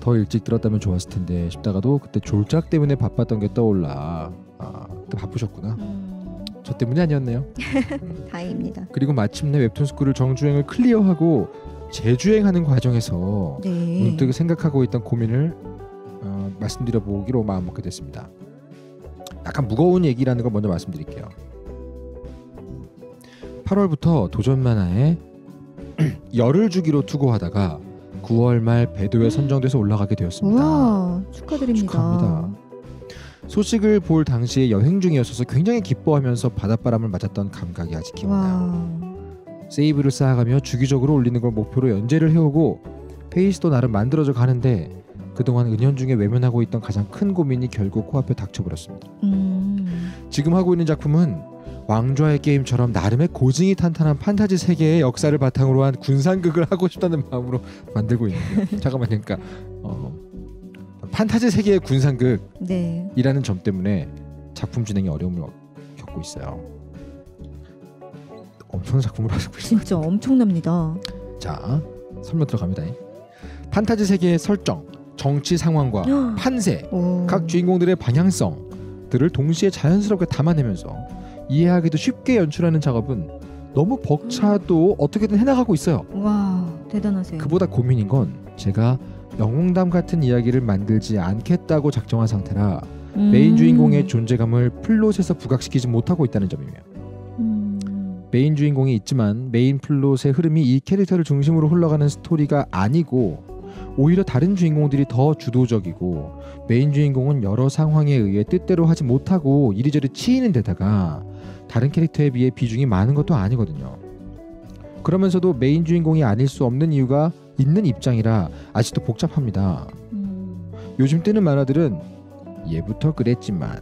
더 일찍 들었다면 좋았을 텐데 싶다가도 그때 졸작 때문에 바빴던 게 떠올라 아 그때 바쁘셨구나 음. 저 때문이 아니었네요 다행입니다 그리고 마침내 웹툰 스쿨을 정주행을 클리어하고 재주행하는 과정에서 네. 문득 생각하고 있던 고민을 말씀드려 보기로 마음 먹게 됐습니다. 약간 무거운 얘기라는 걸 먼저 말씀드릴게요. 8월부터 도전 만화에 열을 주기로 투고하다가 9월 말 배도에 선정돼서 올라가게 되었습니다. 우와, 축하드립니다. 축하합니다. 소식을 볼 당시에 여행 중이었어서 굉장히 기뻐하면서 바닷바람을 맞았던 감각이 아직 기억나요. 세이브를 쌓아가며 주기적으로 올리는 걸 목표로 연재를 해오고 페이스도 나름 만들어져 가는데 그동안 은연중에 외면하고 있던 가장 큰 고민이 결국 코앞에 닥쳐버렸습니다. 음. 지금 하고 있는 작품은 왕좌의 게임처럼 나름의 고증이 탄탄한 판타지 세계의 역사를 바탕으로 한 군산극을 하고 싶다는 마음으로 만들고 있는데 잠깐만 그러니까 어, 판타지 세계의 군산극이라는 네. 점 때문에 작품 진행에 어려움을 겪고 있어요. 엄청 작품을 하고 있어요. 진짜 엄청납니다. 자 설명 들어갑니다. 판타지 세계의 설정, 정치 상황과 판세, 오. 각 주인공들의 방향성들을 동시에 자연스럽게 담아내면서 이해하기도 쉽게 연출하는 작업은 너무 벅차도 어떻게든 해나가고 있어요. 와 대단하세요. 그보다 고민인 건 제가 영웅담 같은 이야기를 만들지 않겠다고 작정한 상태라 음. 메인 주인공의 존재감을 플롯에서 부각시키지 못하고 있다는 점이며 음. 메인 주인공이 있지만 메인 플롯의 흐름이 이 캐릭터를 중심으로 흘러가는 스토리가 아니고 오히려 다른 주인공들이 더 주도적이고 메인 주인공은 여러 상황에 의해 뜻대로 하지 못하고 이리저리 치이는 데다가 다른 캐릭터에 비해 비중이 많은 것도 아니거든요. 그러면서도 메인 주인공이 아닐 수 없는 이유가 있는 입장이라 아직도 복잡합니다. 음. 요즘 뜨는 만화들은 예부터 그랬지만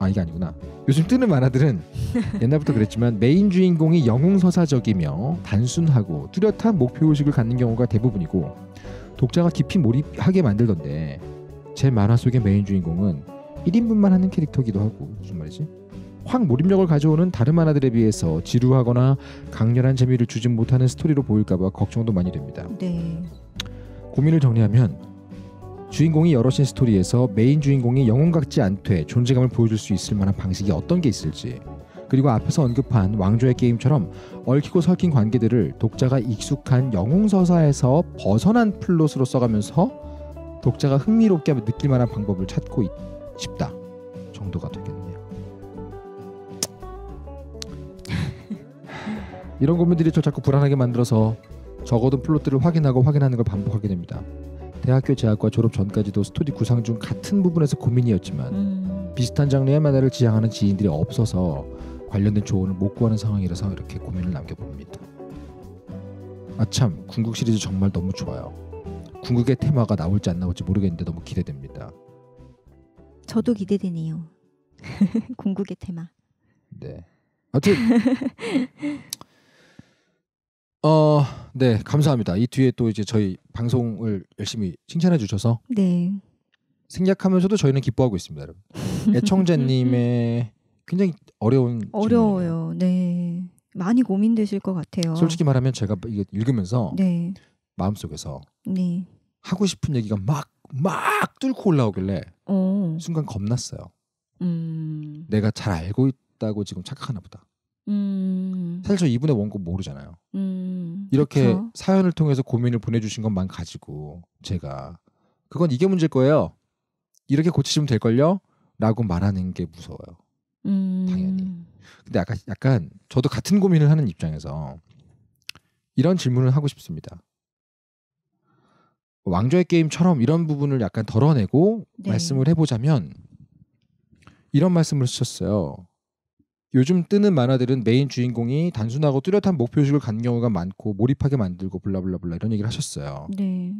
아 이게 아니구나. 요즘 뜨는 만화들은 옛날부터 그랬지만 메인 주인공이 영웅 서사적이며 단순하고 뚜렷한 목표 의식을 갖는 경우가 대부분이고 독자가 깊이 몰입하게 만들던데 제 만화 속의 메인 주인공은 1인분만 하는 캐릭터기도 하고 무슨 말이지? 확 몰입력을 가져오는 다른 만화들에 비해서 지루하거나 강렬한 재미를 주진 못하는 스토리로 보일까봐 걱정도 많이 됩니다. 네. 고민을 정리하면 주인공이 여럿인 스토리에서 메인 주인공이 영혼 같지 않되 존재감을 보여줄 수 있을 만한 방식이 어떤 게 있을지 그리고 앞에서 언급한 왕조의 게임처럼 얽히고 설킨 관계들을 독자가 익숙한 영웅서사에서 벗어난 플롯으로 써가면서 독자가 흥미롭게 느낄 만한 방법을 찾고 싶다 정도가 되겠네요. 이런 고민들이 저 자꾸 불안하게 만들어서 적어둔 플롯들을 확인하고 확인하는 걸 반복하게 됩니다. 대학교 재학과 졸업 전까지도 스토리 구상 중 같은 부분에서 고민이었지만 음. 비슷한 장르의 만화를 지향하는 지인들이 없어서 관련된 조언을 못 구하는 상황이라서 이렇게 고민을 남겨봅니다. 아참 궁극 시리즈 정말 너무 좋아요. 궁극의 테마가 나올지 안 나올지 모르겠는데 너무 기대됩니다. 저도 기대되네요. 궁극의 테마. 네. 아무튼 어, 네, 감사합니다. 이 뒤에 또 이제 저희 방송을 열심히 칭찬해 주셔서 네. 생략하면서도 저희는 기뻐하고 있습니다, 여러분. 애청자님의 굉장히 어려운 어려워요. 질문이에요. 네. 많이 고민되실 것 같아요. 솔직히 말하면 제가 이게 읽으면서 네. 마음속에서 네. 하고 싶은 얘기가 막막 막 뚫고 올라오길래 오. 어. 순간 겁났어요. 음. 내가 잘 알고 있다고 지금 착각하나 보다. 음. 사실 저 이분의 원고 모르잖아요. 음. 이렇게 그쵸? 사연을 통해서 고민을 보내주신 것만 가지고 제가 그건 이게 문제일 거예요. 이렇게 고치시면 될걸요? 라고 말하는 게 무서워요. 음. 당연히. 근데 약간 약간 저도 같은 고민을 하는 입장에서 이런 질문을 하고 싶습니다. 왕좌의 게임처럼 이런 부분을 약간 덜어내고 네. 말씀을 해보자면 이런 말씀을 쓰셨어요. 요즘 뜨는 만화들은 메인 주인공이 단순하고 뚜렷한 목표식을 간 경우가 많고 몰입하게 만들고 블라블라블라 이런 얘기를 하셨어요. 네.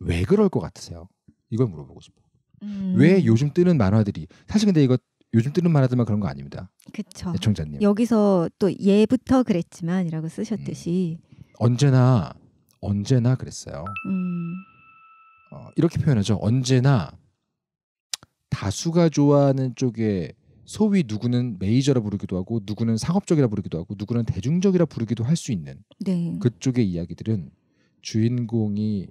왜 그럴 것 같으세요? 이걸 물어보고 싶어요. 음. 왜 요즘 뜨는 만화들이 사실 근데 이거 요즘 뜨는 말하지만 그런 거 아닙니다. 그렇죠. 애청자님. 여기서 또 예부터 그랬지만이라고 쓰셨듯이 음. 언제나 언제나 그랬어요. 음. 어, 이렇게 표현하죠. 언제나 다수가 좋아하는 쪽에 소위 누구는 메이저라 부르기도 하고 누구는 상업적이라 부르기도 하고 누구는 대중적이라 부르기도 할 수 있는 네. 그쪽의 이야기들은 주인공이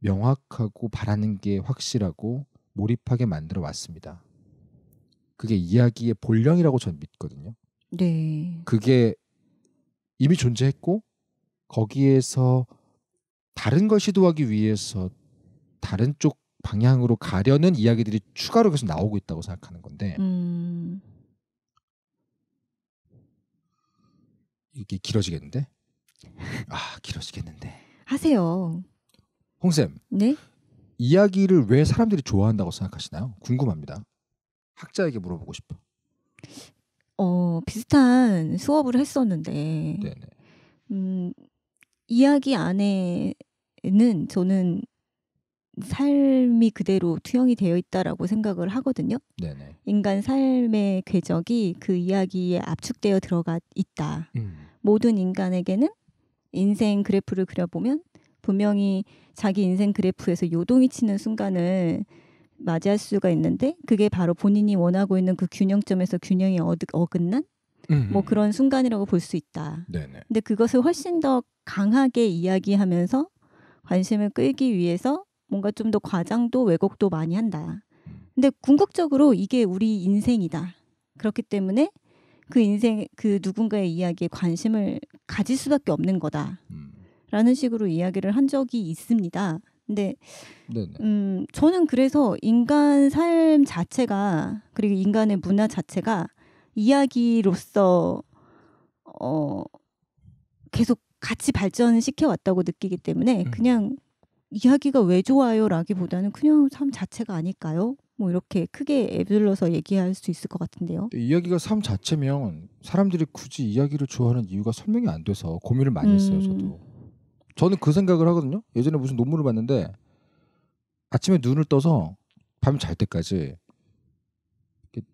명확하고 바라는 게 확실하고 몰입하게 만들어 왔습니다. 그게 이야기의 본령이라고 저는 믿거든요. 네. 그게 이미 존재했고 거기에서 다른 걸 시도하기 위해서 다른 쪽 방향으로 가려는 이야기들이 추가로 계속 나오고 있다고 생각하는 건데 음. 이게 길어지겠는데? 아 길어지겠는데. 하세요. 홍쌤. 네. 이야기를 왜 사람들이 좋아한다고 생각하시나요? 궁금합니다. 학자에게 물어보고 싶어. 어 비슷한 수업을 했었는데 네네. 음, 이야기 안에는 저는 삶이 그대로 투영이 되어 있다라고 생각을 하거든요. 네네. 인간 삶의 궤적이 그 이야기에 압축되어 들어가 있다. 음. 모든 인간에게는 인생 그래프를 그려보면 분명히 자기 인생 그래프에서 요동이 치는 순간을 맞이할 수가 있는데 그게 바로 본인이 원하고 있는 그 균형점에서 균형이 어긋난 음. 뭐 음. 그런 순간이라고 볼 수 있다. 네네. 근데 그것을 훨씬 더 강하게 이야기하면서 관심을 끌기 위해서 뭔가 좀 더 과장도 왜곡도 많이 한다. 음. 근데 궁극적으로 이게 우리 인생이다. 그렇기 때문에 그 인생 그 누군가의 이야기에 관심을 가질 수밖에 없는 거다라는 음. 식으로 이야기를 한 적이 있습니다. 근 네네. 음 저는 그래서 인간 삶 자체가 그리고 인간의 문화 자체가 이야기로서 어 계속 같이 발전시켜 왔다고 느끼기 때문에 음. 그냥 이야기가 왜 좋아요라기보다는 그냥 삶 자체가 아닐까요? 뭐 이렇게 크게 애들러서 얘기할 수 있을 것 같은데요. 이야기가 삶 자체면 사람들이 굳이 이야기를 좋아하는 이유가 설명이 안 돼서 고민을 많이 했어요. 음. 저도 저는 그 생각을 하거든요. 예전에 무슨 논문을 봤는데 아침에 눈을 떠서 밤 잘 때까지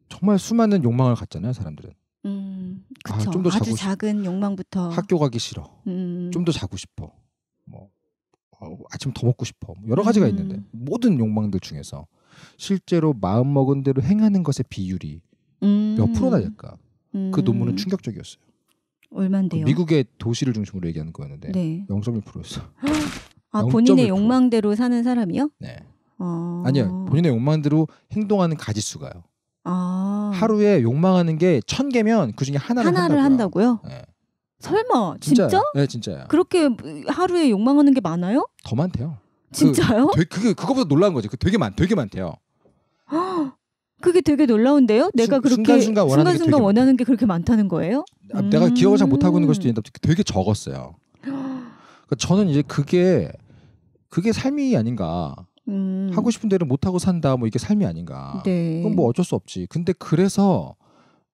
정말 수많은 욕망을 갖잖아요, 사람들은. 음, 아, 좀더 아주 작은 욕망부터 학교 가기 싫어. 음. 좀더 자고 싶어. 뭐 어, 아침 더 먹고 싶어. 뭐 여러 가지가 음. 있는데 모든 욕망들 중에서 실제로 마음 먹은 대로 행하는 것의 비율이 음. 몇 프로 나될까? 음. 그 논문은 충격적이었어요. 얼만데요? 미국의 도시를 중심으로 얘기하는 거였는데 네. 0.1%였어. 아 0.1%. 본인의 욕망대로 사는 사람이요? 네. 어... 아니요 본인의 욕망대로 행동하는 가지수가요. 아... 하루에 욕망하는 게 천 개면 그 중에 하나를, 하나를 한다고요. 한다고요? 네. 설마 진짜요? 진짜? 네 진짜요. 그렇게 하루에 욕망하는 게 많아요? 더 많대요. 그 진짜요? 그, 되게, 그게 그거보다 놀란 거지. 그 되게 많 되게 많대요. 그게 되게 놀라운데요. 내가 순, 그렇게 순간순간 원하는, 순간순간 게, 원하는 게, 그렇게 많다는 거예요? 아, 내가 음. 기억을 잘 못하고 있는 걸 수도 있는데 되게 적었어요. 그러니까 저는 이제 그게 그게 삶이 아닌가. 음. 하고 싶은 대로 못 하고 산다. 뭐 이게 삶이 아닌가. 네. 그건 뭐 어쩔 수 없지. 근데 그래서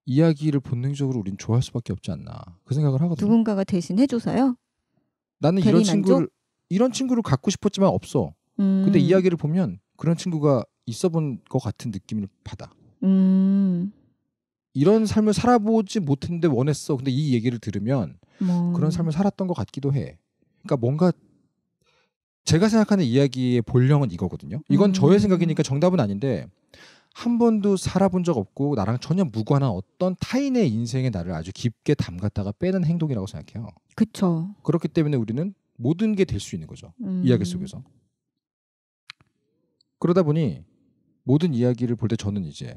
이야기를 본능적으로 우린 좋아할 수밖에 없지 않나 그 생각을 하거든요. 누군가가 대신 해줘서요. 나는 이런 친구를 이런 친구를 갖고 싶었지만 없어. 음. 근데 이야기를 보면 그런 친구가 있어본 것 같은 느낌을 받아. 음. 이런 삶을 살아보지 못했는데 원했어. 근데 이 얘기를 들으면 뭐. 그런 삶을 살았던 것 같기도 해. 그러니까 뭔가 제가 생각하는 이야기의 본령은 이거거든요. 이건 음. 저의 생각이니까 정답은 아닌데 한 번도 살아본 적 없고 나랑 전혀 무관한 어떤 타인의 인생에 나를 아주 깊게 담갔다가 빼는 행동이라고 생각해요. 그렇죠. 그렇기 때문에 우리는 모든 게 될 수 있는 거죠. 음. 이야기 속에서. 그러다 보니 모든 이야기를 볼 때 저는 이제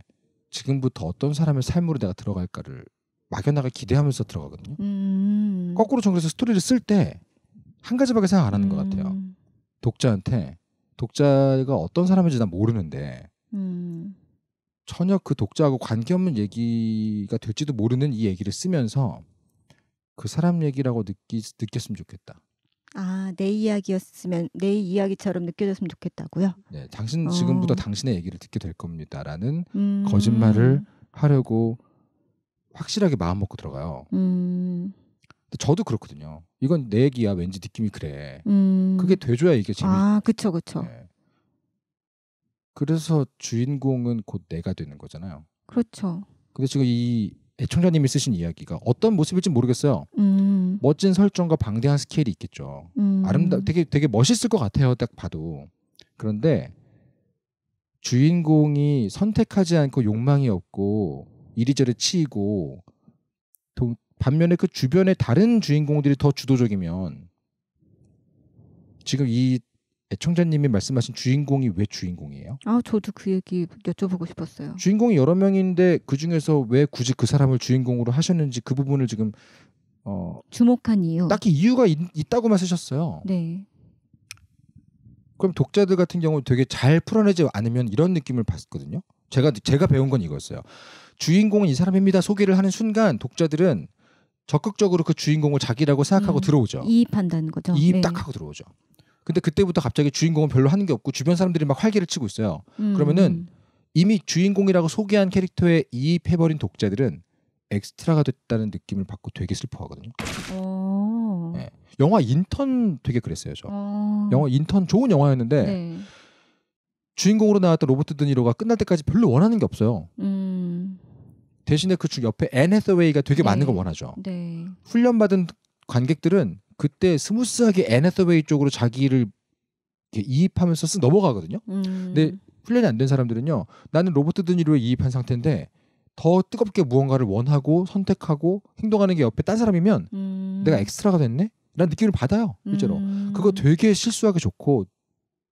지금부터 어떤 사람의 삶으로 내가 들어갈까를 막연하게 기대하면서 들어가거든요. 음. 거꾸로 정리해서 스토리를 쓸 때 한 가지밖에 생각 안 하는 것 같아요. 음. 독자한테 독자가 어떤 사람인지 난 모르는데 음. 전혀 그 독자하고 관계없는 얘기가 될지도 모르는 이 얘기를 쓰면서 그 사람 얘기라고 느끼, 느꼈으면 좋겠다. 아, 내 이야기였으면 내 이야기처럼 느껴졌으면 좋겠다고요. 네, 당신 어. 지금부터 어. 당신의 얘기를 듣게 될 겁니다라는 음. 거짓말을 하려고 확실하게 마음 먹고 들어가요. 음. 저도 그렇거든요. 이건 내 얘기야. 왠지 느낌이 그래. 음. 그게 돼줘야 이게 재미. 아, 그쵸, 그쵸. 네. 그래서 주인공은 곧 내가 되는 거잖아요. 그렇죠. 근데 지금 이 애청자님이 예, 쓰신 이야기가 어떤 모습일지 모르겠어요. 음. 멋진 설정과 방대한 스케일이 있겠죠. 음. 아름다 되게 되게 멋있을 것 같아요. 딱 봐도. 그런데 주인공이 선택하지 않고 욕망이 없고 이리저리 치이고 동, 반면에 그 주변의 다른 주인공들이 더 주도적이면 지금 이 애청자님이 말씀하신 주인공이 왜 주인공이에요? 아 저도 그 얘기 여쭤보고 싶었어요. 주인공이 여러 명인데 그 중에서 왜 굳이 그 사람을 주인공으로 하셨는지 그 부분을 지금 어, 주목한 이유. 딱히 이유가 있, 다고만 쓰셨어요. 네. 그럼 독자들 같은 경우 되게 잘 풀어내지 않으면 이런 느낌을 받거든요. 제가 제가 배운 건 이거였어요. 주인공은 이 사람입니다 소개를 하는 순간 독자들은 적극적으로 그 주인공을 자기라고 생각하고 음, 들어오죠. 이입한다는 거죠. 이입 네. 딱 하고 들어오죠. 근데 그때부터 갑자기 주인공은 별로 하는 게 없고 주변 사람들이 막 활기를 치고 있어요. 음. 그러면은 이미 주인공이라고 소개한 캐릭터에 이입해버린 독자들은 엑스트라가 됐다는 느낌을 받고 되게 슬퍼하거든요. 네. 영화 인턴 되게 그랬어요. 저 어. 영화 인턴 좋은 영화였는데 네. 주인공으로 나왔던 로버트 드니로가 끝날 때까지 별로 원하는 게 없어요. 음. 대신에 그 중 옆에 앤 해서웨이가 되게 네. 많은 걸 원하죠. 네. 훈련받은 관객들은 그때 스무스하게 에네서웨이 쪽으로 자기를 이입하면서 쓱 넘어가거든요. 음. 근데 훈련이 안 된 사람들은요. 나는 로버트 드니로에 이입한 상태인데 더 뜨겁게 무언가를 원하고 선택하고 행동하는 게 옆에 딴 사람이면 음. 내가 엑스트라가 됐네? 라는 느낌을 받아요. 실제로. 음. 그거 되게 실수하기 좋고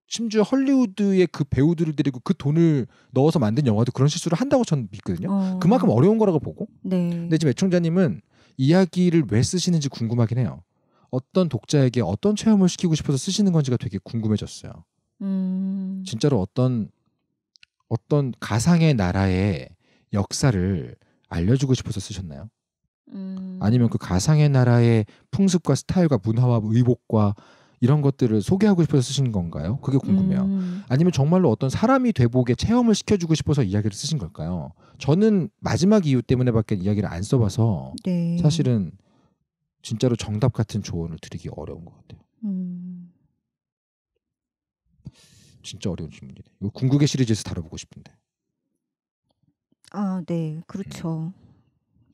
심지어 헐리우드의 그 배우들을 데리고 그 돈을 넣어서 만든 영화도 그런 실수를 한다고 저는 믿거든요. 어. 그만큼 어려운 거라고 보고. 네. 근데 지금 애청자님은 이야기를 왜 쓰시는지 궁금하긴 해요. 어떤 독자에게 어떤 체험을 시키고 싶어서 쓰시는 건지가 되게 궁금해졌어요. 음... 진짜로 어떤 어떤 가상의 나라의 역사를 알려주고 싶어서 쓰셨나요? 음... 아니면 그 가상의 나라의 풍습과 스타일과 문화와 의복과 이런 것들을 소개하고 싶어서 쓰신 건가요? 그게 궁금해요. 음... 아니면 정말로 어떤 사람이 되보게 체험을 시켜주고 싶어서 이야기를 쓰신 걸까요? 저는 마지막 이유 때문에밖에 이야기를 안 써봐서 네. 사실은 진짜로 정답 같은 조언을 드리기 어려운 것 같아요. 음. 진짜 어려운 질문이네. 이거 궁극의 시리즈에서 다뤄보고 싶은데. 아, 네, 그렇죠. 음.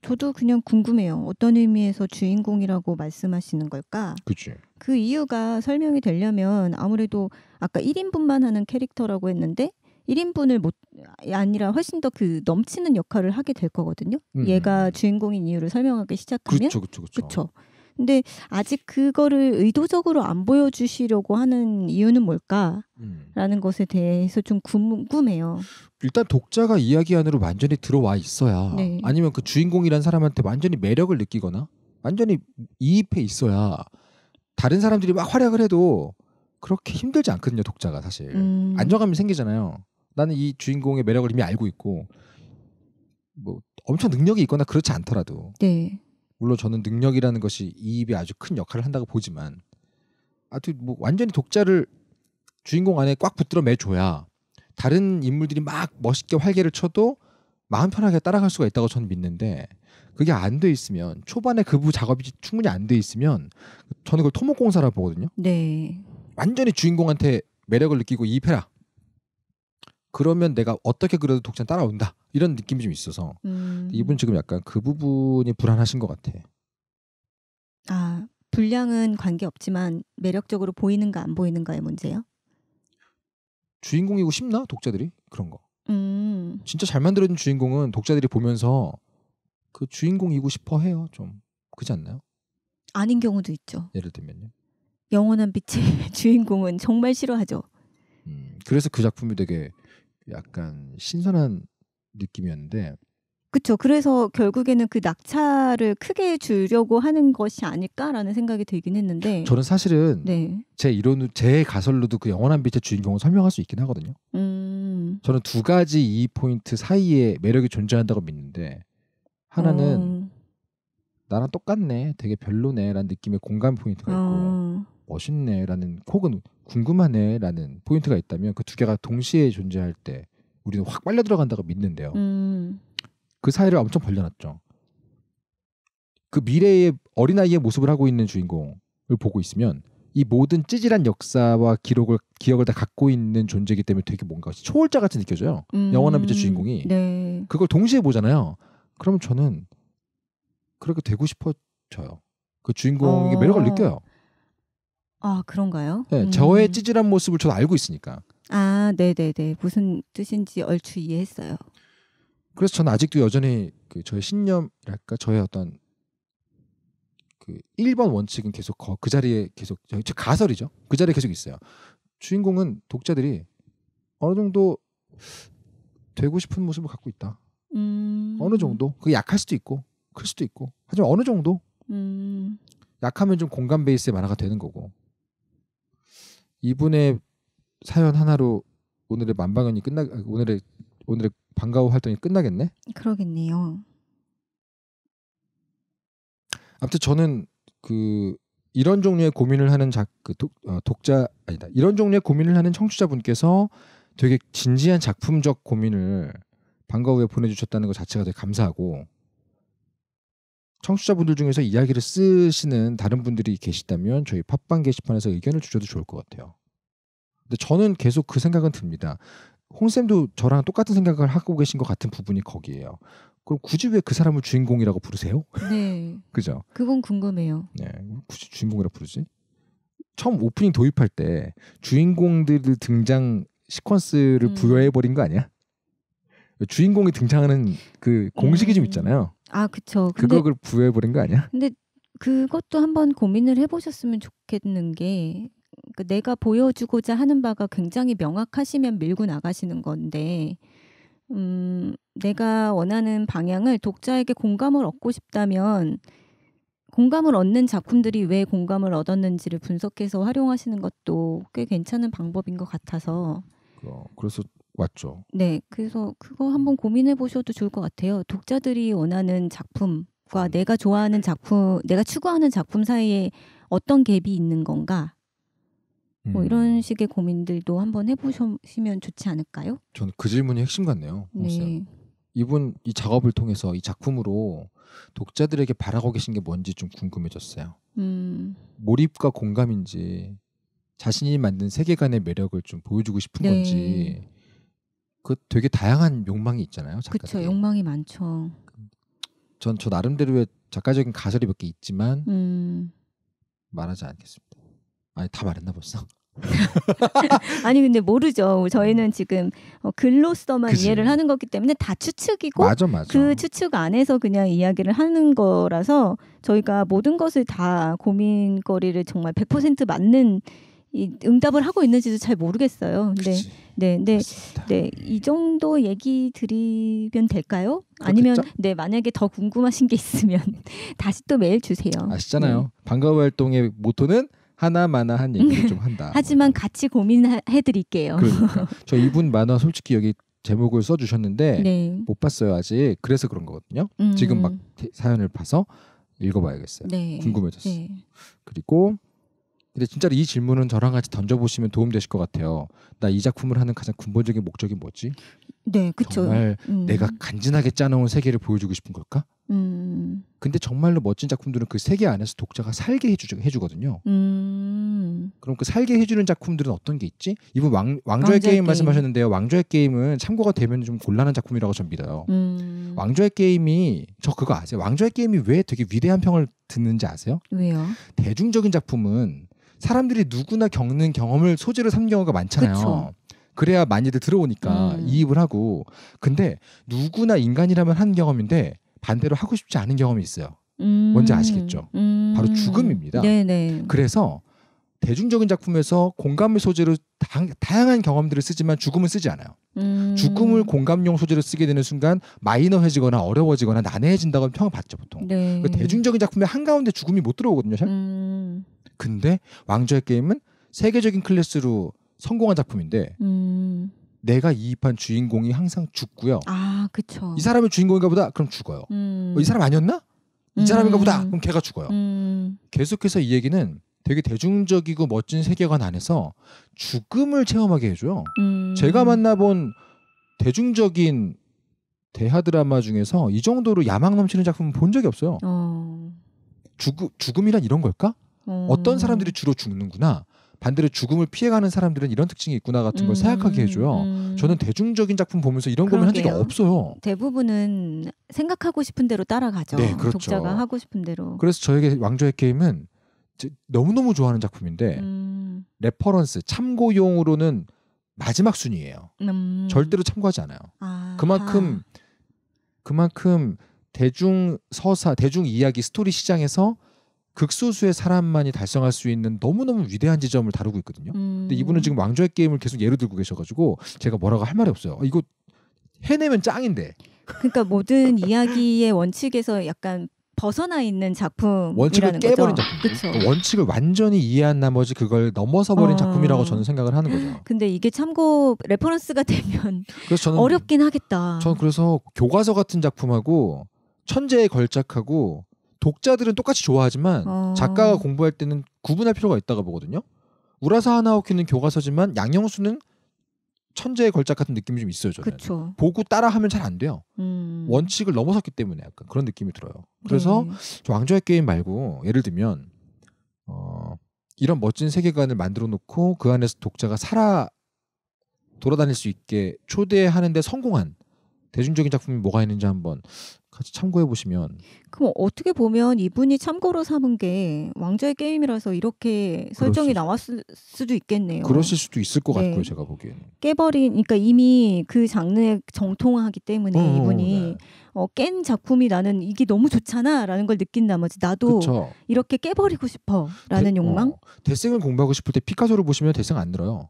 저도 그냥 궁금해요. 어떤 의미에서 주인공이라고 말씀하시는 걸까? 그치. 그 이유가 설명이 되려면 아무래도 아까 1인분만 하는 캐릭터라고 했는데 1인분을 못 아니라 훨씬 더 그 넘치는 역할을 하게 될 거거든요. 음. 얘가 주인공인 이유를 설명하기 시작하면 그렇죠, 그렇죠, 근데 아직 그거를 의도적으로 안 보여주시려고 하는 이유는 뭘까라는 음. 것에 대해서 좀 궁금해요. 일단 독자가 이야기 안으로 완전히 들어와 있어야 네. 아니면 그 주인공이란 사람한테 완전히 매력을 느끼거나 완전히 이입해 있어야 다른 사람들이 막 활약을 해도 그렇게 힘들지 않거든요 독자가 사실 음. 안정감이 생기잖아요 나는 이 주인공의 매력을 이미 알고 있고 뭐 엄청 능력이 있거나 그렇지 않더라도 네. 물론 저는 능력이라는 것이 이입에 아주 큰 역할을 한다고 보지만 아주뭐 완전히 독자를 주인공 안에 꽉 붙들어 매줘야 다른 인물들이 막 멋있게 활개를 쳐도 마음 편하게 따라갈 수가 있다고 저는 믿는데 그게 안 돼 있으면 초반에 그부 작업이 충분히 안 돼 있으면 저는 그걸 토목공사라 보거든요. 네. 완전히 주인공한테 매력을 느끼고 이입해라. 그러면 내가 어떻게 그래도 독자는 따라온다 이런 느낌이 좀 있어서 음. 이분 지금 약간 그 부분이 불안하신 것 같아. 아 분량은 관계 없지만 매력적으로 보이는가 안 보이는가의 문제요? 주인공이고 싶나 독자들이 그런 거. 음. 진짜 잘 만들어진 주인공은 독자들이 보면서 그 주인공이고 싶어 해요 좀 그렇지 않나요? 아닌 경우도 있죠. 예를 들면요. 영원한 빛의 주인공은 정말 싫어하죠. 음, 그래서 그 작품이 되게 약간 신선한 느낌이었는데 그렇죠. 그래서 결국에는 그 낙차를 크게 주려고 하는 것이 아닐까라는 생각이 들긴 했는데 저는 사실은 네. 제 이론 제 가설로도 그 영원한 빛의 주인공을 설명할 수 있긴 하거든요. 음... 저는 두 가지 이 포인트 사이에 매력이 존재한다고 믿는데 하나는 음... 나랑 똑같네, 되게 별로네라는 느낌의 공감 포인트가 있고 음... 멋있네라는 혹은 궁금하네라는 포인트가 있다면 그 두 개가 동시에 존재할 때 우리는 확 빨려 들어간다고 믿는데요. 음. 그 사이를 엄청 벌려놨죠. 그 미래의 어린아이의 모습을 하고 있는 주인공을 보고 있으면 이 모든 찌질한 역사와 기록을 기억을 다 갖고 있는 존재이기 때문에 되게 뭔가 초월자 같이 느껴져요. 음. 영원한 빛의 주인공이 네. 그걸 동시에 보잖아요. 그럼 저는 그렇게 되고 싶어져요. 그 주인공의 어. 매력을 느껴요. 아 그런가요? 네, 음. 저의 찌질한 모습을 저도 알고 있으니까. 아, 네, 네, 네. 무슨 뜻인지 얼추 이해했어요. 그래서 저는 아직도 여전히 그 저의 신념이랄까 저의 어떤 그 1번 원칙은 계속 거, 그 자리에 계속 저 가설이죠. 그 자리에 계속 있어요. 주인공은 독자들이 어느 정도 되고 싶은 모습을 갖고 있다. 음... 어느 정도 그 약할 수도 있고 클 수도 있고 하지만 어느 정도 음... 약하면 좀 공감 베이스의 만화가 되는 거고 이분의 사연 하나로 오늘의 만방연이 끝나 오늘의 오늘의 반가워 활동이 끝나겠네. 그러겠네요. 아무튼 저는 그 이런 종류의 고민을 하는 작, 그 독, 어, 독자 아니다 이런 종류의 고민을 하는 청취자분께서 되게 진지한 작품적 고민을 방과 후에 보내주셨다는 것 자체가 되게 감사하고 청취자분들 중에서 이야기를 쓰시는 다른 분들이 계시다면 저희 팟빵 게시판에서 의견을 주셔도 좋을 것 같아요. 근데 저는 계속 그 생각은 듭니다. 홍쌤도 저랑 똑같은 생각을 하고 계신 것 같은 부분이 거기에요. 그럼 굳이 왜 그 사람을 주인공이라고 부르세요? 네. 그죠? 그건 궁금해요. 네. 굳이 주인공이라고 부르지? 처음 오프닝 도입할 때 주인공들 등장 시퀀스를 음. 부여해버린 거 아니야? 주인공이 등장하는 그 공식이 좀 음. 있잖아요. 아 그쵸. 근데, 그걸 부여해버린 거 아니야? 근데 그것도 한번 고민을 해보셨으면 좋겠는 게 그 내가 보여주고자 하는 바가 굉장히 명확하시면 밀고 나가시는 건데 음, 내가 원하는 방향을 독자에게 공감을 얻고 싶다면 공감을 얻는 작품들이 왜 공감을 얻었는지를 분석해서 활용하시는 것도 꽤 괜찮은 방법인 것 같아서. 그래서 왔죠. 네, 그래서 그거 한번 고민해 보셔도 좋을 것 같아요. 독자들이 원하는 작품과 음. 내가 좋아하는 작품, 내가 추구하는 작품 사이에 어떤 갭이 있는 건가? 뭐 음. 이런 식의 고민들도 한번 해보시면 좋지 않을까요? 저는 그 질문이 핵심 같네요. 네. 이분 이 작업을 통해서 이 작품으로 독자들에게 바라고 계신 게 뭔지 좀 궁금해졌어요. 음. 몰입과 공감인지 자신이 만든 세계관의 매력을 좀 보여주고 싶은 네. 건지 그 되게 다양한 욕망이 있잖아요. 그렇죠. 욕망이 많죠. 전 저 나름대로의 작가적인 가설이 몇 개 있지만 음. 말하지 않겠습니다. 아니 다 말했나 벌써. 아니 근데 모르죠. 저희는 지금 글로서만 어, 그치. 이해를 하는 거기 때문에 다 추측이고 맞아, 맞아. 그 추측 안에서 그냥 이야기를 하는 거라서 저희가 모든 것을 다 고민거리를 정말 100% 맞는 이 응답을 하고 있는지도 잘 모르겠어요. 근데 그 네, 네, 네, 이 정도 얘기 드리면 될까요? 그렇겠죠? 아니면 네 만약에 더 궁금하신 게 있으면 다시 또 메일 주세요. 아시잖아요. 네. 방과후 활동의 모토는 하나마나한 얘기를 좀 한다. 하지만 같이 고민해드릴게요. 그러니까. 저 이분 만화 솔직히 여기 제목을 써주셨는데 네. 못 봤어요 아직. 그래서 그런 거거든요. 음. 지금 막 사연을 봐서 읽어봐야겠어요. 네. 궁금해졌어. 요 네. 그리고 근데 진짜로 이 질문은 저랑 같이 던져보시면 도움되실 것 같아요. 나 이 작품을 하는 가장 근본적인 목적이 뭐지? 네, 그렇죠. 정말 음. 내가 간지나게 짜놓은 세계를 보여주고 싶은 걸까? 음. 근데 정말로 멋진 작품들은 그 세계 안에서 독자가 살게 해주, 해주거든요. 음. 그럼 그 살게 해주는 작품들은 어떤 게 있지? 이분 왕, 왕좌의, 게임, 게임, 말씀하셨는데요. 왕좌의 게임은 참고가 되면 좀 곤란한 작품이라고 전 믿어요. 음. 왕좌의 게임이 저 그거 아세요? 왕좌의 게임이 왜 되게 위대한 평을 듣는지 아세요? 왜요? 대중적인 작품은 사람들이 누구나 겪는 경험을 소재로 삼 경우가 많잖아요. 그쵸. 그래야 많이들 들어오니까 음. 이입을 하고 근데 누구나 인간이라면 한 경험인데 반대로 하고 싶지 않은 경험이 있어요. 음. 뭔지 아시겠죠? 음. 바로 죽음입니다. 네네. 그래서 대중적인 작품에서 공감을 소재로 다, 양한 경험들을 쓰지만 죽음은 쓰지 않아요. 음. 죽음을 공감용 소재로 쓰게 되는 순간 마이너해지거나 어려워지거나 난해해진다고 평을 받죠 보통. 네. 그러니까 대중적인 작품의 한가운데 죽음이 못 들어오거든요. 음. 근데 왕좌의 게임은 세계적인 클래스로 성공한 작품인데 음. 내가 이입한 주인공이 항상 죽고요. 아, 그렇죠. 이 사람이 주인공인가 보다. 그럼 죽어요. 음. 어, 이 사람 아니었나? 이 음. 사람인가 보다. 그럼 걔가 죽어요. 음. 계속해서 이 얘기는 되게 대중적이고 멋진 세계관 안에서 죽음을 체험하게 해줘요. 음. 제가 만나본 대중적인 대하 드라마 중에서 이 정도로 야망 넘치는 작품은 본 적이 없어요. 어. 죽 죽음이란 이런 걸까? 음. 어떤 사람들이 음. 주로 죽는구나. 반대로 죽음을 피해가는 사람들은 이런 특징이 있구나 같은 걸 음, 생각하게 해줘요. 음. 저는 대중적인 작품 보면서 이런 그러한 적이 없어요. 대부분은 생각하고 싶은 대로 따라가죠. 네, 그렇죠. 독자가 하고 싶은 대로. 그래서 저에게 왕좌의 게임은 너무너무 좋아하는 작품인데 음. 레퍼런스 참고용으로는 마지막 순위예요. 음. 절대로 참고하지 않아요. 아. 그만큼 아. 그만큼 대중 서사, 대중 이야기 스토리 시장에서 극소수의 사람만이 달성할 수 있는 너무너무 위대한 지점을 다루고 있거든요. 음. 근데 이분은 음. 지금 왕좌의 게임을 계속 예로 들고 계셔가지고 제가 뭐라고 할 말이 없어요. 아, 이거 해내면 짱인데. 그러니까 모든 이야기의 원칙에서 약간 벗어나 있는 작품이라는 원칙을 깨버린 거죠. 작품. 그쵸. 그러니까 원칙을 완전히 이해한 나머지 그걸 넘어서 버린 어... 아. 작품이라고 저는 생각을 하는 거죠. 근데 이게 참고 레퍼런스가 되면 그래서 저는, 어렵긴 하겠다. 저는 그래서 교과서 같은 작품하고 천재의 걸작하고 독자들은 똑같이 좋아하지만 어... 작가가 공부할 때는 구분할 필요가 있다고 보거든요. 우라사 하나오키는 교과서지만 양영수는 천재의 걸작 같은 느낌이 좀 있어요. 저는 그쵸. 보고 따라하면 잘 안 돼요. 음... 원칙을 넘어섰기 때문에 약간 그런 느낌이 들어요. 그래서 네. 왕좌의 게임 말고 예를 들면 어, 이런 멋진 세계관을 만들어 놓고 그 안에서 독자가 살아 돌아다닐 수 있게 초대하는데 성공한 대중적인 작품이 뭐가 있는지 한번 같이 참고해 보시면 그럼 어떻게 보면 이분이 참고로 삼은 게 왕좌의 게임이라서 이렇게 설정이 나왔을 수도 있겠네요. 그러실 수도 있을 것 네. 같고요, 제가 보기에는. 깨버린 그러니까 이미 그 장르에 정통하기 때문에 어, 이분이 네. 어, 깬 작품이 나는 이게 너무 좋잖아라는 걸 느낀 나머지 나도 그쵸. 이렇게 깨버리고 싶어라는 욕망. 어, 대생을 공부하고 싶을 때 피카소를 보시면 대생 안 들어요.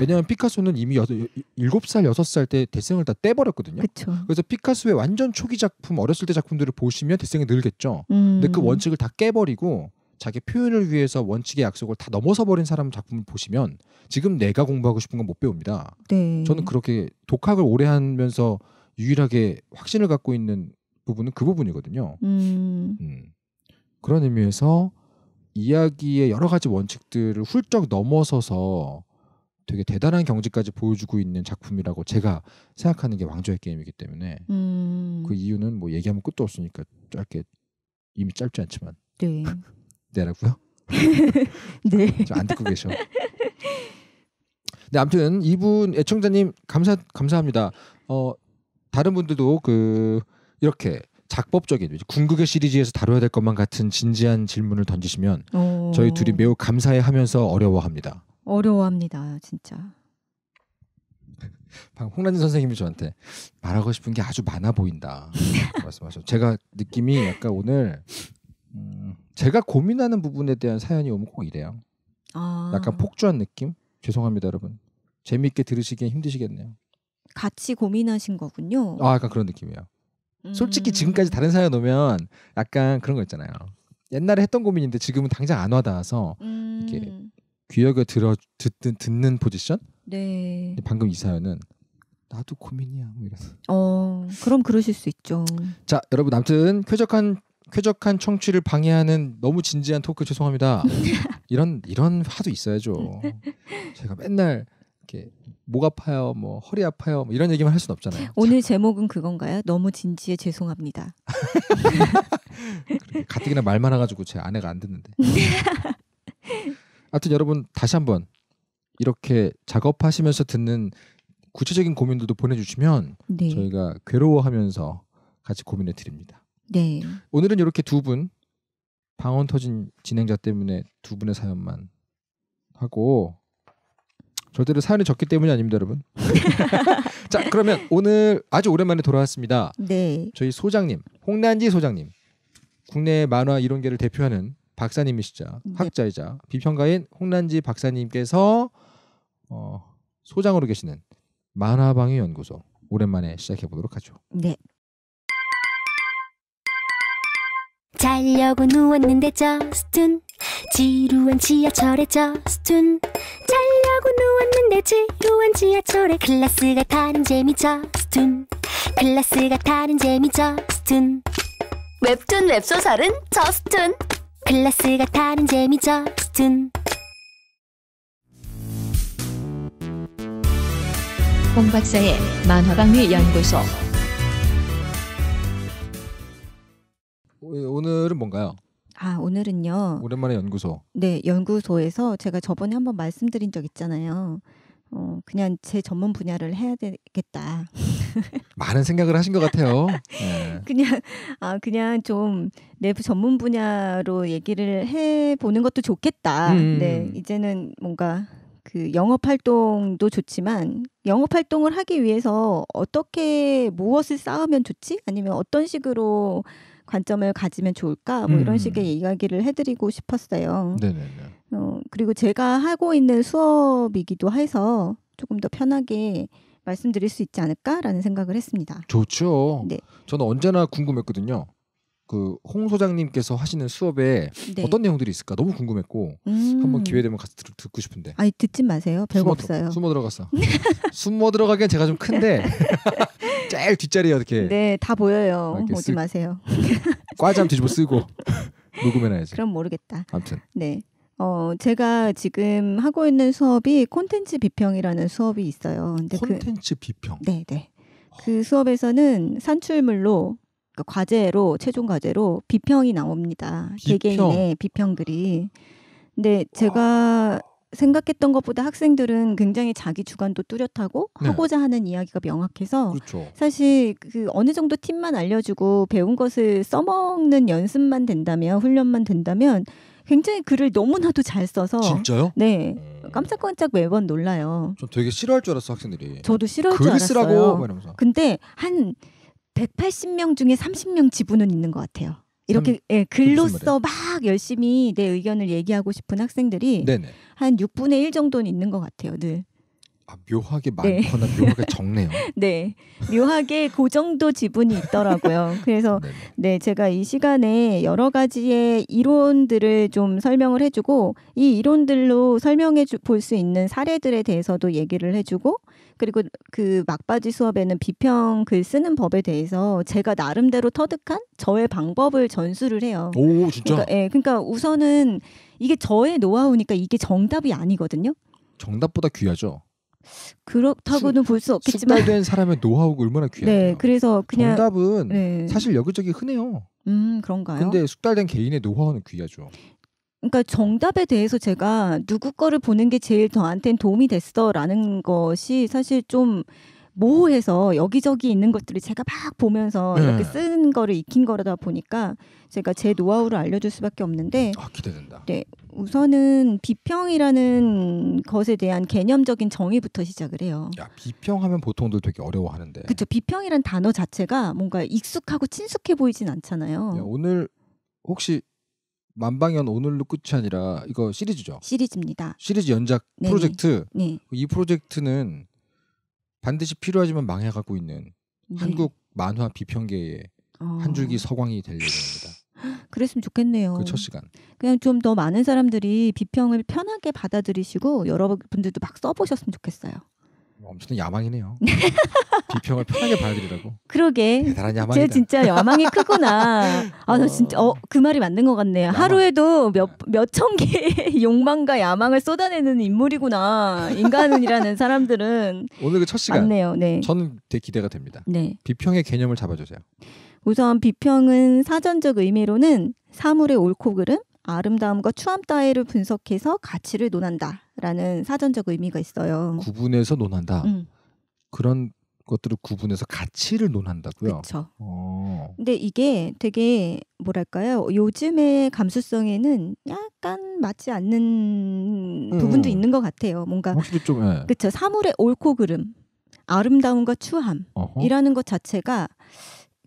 왜냐하면 피카소는 이미 여섯, 일곱 살 여섯 살 때 대생을 다 떼버렸거든요. 그쵸. 그래서 피카소의 완전 초기 작품, 어렸을 때 작품들을 보시면 대생이 늘겠죠. 음. 근데 그 음. 원칙을 다 깨버리고 자기 표현을 위해서 원칙의 약속을 다 넘어서 버린 사람 작품을 보시면 지금 내가 공부하고 싶은 건 못 배웁니다. 네. 저는 그렇게 독학을 오래 하면서 유일하게 확신을 갖고 있는 부분은 그 부분이거든요. 음. 음. 그런 의미에서 이야기의 여러 가지 원칙들을 훌쩍 넘어서서 되게 대단한 경지까지 보여주고 있는 작품이라고 제가 생각하는 게 왕좌의 게임이기 때문에 음. 그 이유는 뭐 얘기하면 끝도 없으니까 짧게 이미 짧지 않지만 네. 네라고요? 네. 안 듣고 계셔. 네, 아무튼 이분 애청자님 감사 감사합니다. 어 다른 분들도 그 이렇게 작법적인 궁극의 시리즈에서 다뤄야 될 것만 같은 진지한 질문을 던지시면 오. 어. 저희 둘이 매우 감사해하면서 어려워합니다. 어려워합니다, 진짜. 방금 홍란진 선생님이 저한테 말하고 싶은 게 아주 많아 보인다 말씀하셔죠 제가 느낌이 약간 오늘 음, 제가 고민하는 부분에 대한 사연이 오면 꼭 이래요. 아. 약간 폭주한 느낌? 죄송합니다, 여러분. 재미있게 들으시기엔 힘드시겠네요. 같이 고민하신 거군요. 아, 약간 그런 느낌이에요. 음. 솔직히 지금까지 다른 사연 오면 약간 그런 거 있잖아요. 옛날에 했던 고민인데 지금은 당장 안 와닿아서 음. 이렇게 귀하게 들어 듣는 듣는 포지션? 네. 방금 이 사연은 나도 고민이야 뭐 이래서. 어 그럼 그러실 수 있죠. 자 여러분 아무튼 쾌적한 쾌적한 청취를 방해하는 너무 진지한 토크 죄송합니다. 이런 이런 화도 있어야죠. 제가 맨날 이렇게 목 아파요, 뭐 허리 아파요, 뭐 이런 얘기만 할 수는 없잖아요. 오늘 자. 제목은 그건가요? 너무 진지해 죄송합니다. 가뜩이나 말만 해가지고 제 아내가 안 듣는데. 하여튼 여러분 다시 한번 이렇게 작업하시면서 듣는 구체적인 고민들도 보내주시면 네. 저희가 괴로워하면서 같이 고민해 드립니다. 네. 오늘은 이렇게 두 분 방언 터진 진행자 때문에 두 분의 사연만 하고 절대로 사연이 적기 때문이 아닙니다, 여러분. 자, 그러면 오늘 아주 오랜만에 돌아왔습니다. 네. 저희 소장님, 홍난지 소장님, 국내 만화 이론계를 대표하는 박사님이시자 네. 학자이자 비평가인 홍란지 박사님께서 어, 소장으로 계시는 만화방위 연구소 오랜만에 시작해 보도록 하죠. 네. 자려고 누웠는데 저스툰 지루한 지하철에 저스툰 자려고 누웠는데 지루한 지하철에 클래스가 타는 재미 저스툰 클래스가 타는 재미 저스툰 웹툰 웹소설은 저스툰 클라스가 타는 재미죠 스툰 홍 박사의 만화방위 연구소 예, 오늘은 뭔가요? 아 오늘은요 오랜만에 연구소 네 연구소에서 제가 저번에 한번 말씀드린 적 있잖아요 어, 그냥 제 전문 분야를 해야 되겠다. 많은 생각을 하신 것 같아요. 네. 그냥 아 그냥 좀 내부 전문 분야로 얘기를 해 보는 것도 좋겠다. 음. 네 이제는 뭔가 그 영업 활동도 좋지만 영업 활동을 하기 위해서 어떻게 무엇을 쌓으면 좋지? 아니면 어떤 식으로 관점을 가지면 좋을까? 뭐 이런 음. 식의 이야기를 해드리고 싶었어요. 네네네. 어, 그리고 제가 하고 있는 수업이기도 해서 조금 더 편하게 말씀드릴 수 있지 않을까라는 생각을 했습니다. 좋죠. 네. 저는 언제나 궁금했거든요. 그 홍 소장님께서 하시는 수업에 네. 어떤 내용들이 있을까 너무 궁금했고 음. 한번 기회 되면 같이 듣, 고 싶은데 아니 듣지 마세요 별거 숨어 없어요 숨어 들어갔어 숨어 들어가기엔 제가 좀 큰데 제일 뒷자리에 이렇게 네다 보여요 오지 쓰... 마세요 과잠 뒤집어 쓰고 녹음해놔야지 그럼 모르겠다 아무튼 네 어, 제가 지금 하고 있는 수업이 콘텐츠 비평이라는 수업이 있어요. 근데 그 콘텐츠 그, 비평. 네, 네. 아. 그 수업에서는 산출물로 그러니까 과제로 최종 과제로 비평이 나옵니다. 비평. 개개인의 비평들이 근데 제가 와. 생각했던 것보다 학생들은 굉장히 자기 주관도 뚜렷하고 네. 하고자 하는 이야기가 명확해서 그렇죠. 사실 그 어느 정도 팁만 알려주고 배운 것을 써먹는 연습만 된다면 훈련만 된다면 굉장히 글을 너무나도 잘 써서 진짜요? 네. 음. 깜짝깜짝 매번 놀라요. 전 되게 싫어할 줄 알았어 학생들이. 저도 싫어할 줄 알았어요. 쓰라고 이러면서. 근데 한 180명 중에 30명 지분은 있는 것 같아요. 이렇게 3, 예, 글로써 막 열심히 내 의견을 얘기하고 싶은 학생들이 네네. 한 6분의 1 정도는 있는 것 같아요, 늘. 아, 묘하게 네. 많거나 네. 묘하게 적네요. 네, 묘하게 그 정도 지분이 있더라고요. 그래서 네 제가 이 시간에 여러 가지의 이론들을 좀 설명을 해주고 이 이론들로 설명해 볼 수 있는 사례들에 대해서도 얘기를 해주고 그리고 그 막바지 수업에는 비평 글 쓰는 법에 대해서 제가 나름대로 터득한 저의 방법을 전수를 해요. 오 진짜? 그러니까, 네, 그러니까 우선은 이게 저의 노하우니까 이게 정답이 아니거든요. 정답보다 귀하죠. 그렇다고는 볼 수 없겠지만 숙달된 사람의 노하우가 얼마나 귀해요. 네, 그래서 그냥 정답은 네. 사실 여기저기 흔해요. 음, 그런가요? 근데 숙달된 개인의 노하우는 귀하죠. 그러니까 정답에 대해서 제가 누구 거를 보는 게 제일 저한테는 도움이 됐어라는 것이 사실 좀 모호해서 여기저기 있는 것들을 제가 막 보면서 네. 이렇게 쓴 거를 익힌 거라다 보니까 제가 제 노하우를 알려줄 수밖에 없는데 아, 기대된다. 네, 우선은 비평이라는 것에 대한 개념적인 정의부터 시작을 해요. 야, 비평하면 보통들 되게 어려워하는데. 그렇죠. 비평이란 단어 자체가 뭔가 익숙하고 친숙해 보이진 않잖아요. 야, 오늘 혹시 만방연 오늘로 끝이 아니라 이거 시리즈죠? 시리즈입니다. 시리즈 연작 네. 프로젝트. 네. 이 프로젝트는 반드시 필요하지만 망해가고 있는 네. 한국 만화 비평계의 어. 한 줄기 서광이 될 예정입니다. 그랬으면 좋겠네요. 그 첫 시간. 그냥 좀 더 많은 사람들이 비평을 편하게 받아들이시고 여러분들도 막 써보셨으면 좋겠어요. 엄청난 야망이네요. 비평을 편하게 봐드리라고. 그러게. 대단한 야망이다. 쟤 진짜 야망이 크구나. 아, 나 진짜 어, 그 말이 맞는 것 같네요. 야망. 하루에도 몇 네. 몇천 개의 욕망과 야망을 쏟아내는 인물이구나. 인간이라는 사람들은 오늘 그첫 시간 맞네요. 네. 저는 되게 기대가 됩니다. 네. 비평의 개념을 잡아주세요. 우선 비평은 사전적 의미로는 사물의 옳고 그름, 아름다움과 추함 따위를 분석해서 가치를 논한다라는 사전적 의미가 있어요. 구분해서 논한다. 음. 그런 것들을 구분해서 가치를 논한다고요. 그렇죠. 근데 이게 되게 뭐랄까요? 요즘의 감수성에는 약간 맞지 않는 음. 부분도 음. 있는 것 같아요. 뭔가 확실히 좀 예. 그렇죠. 사물의 옳고 그름, 아름다움과 추함이라는 것 자체가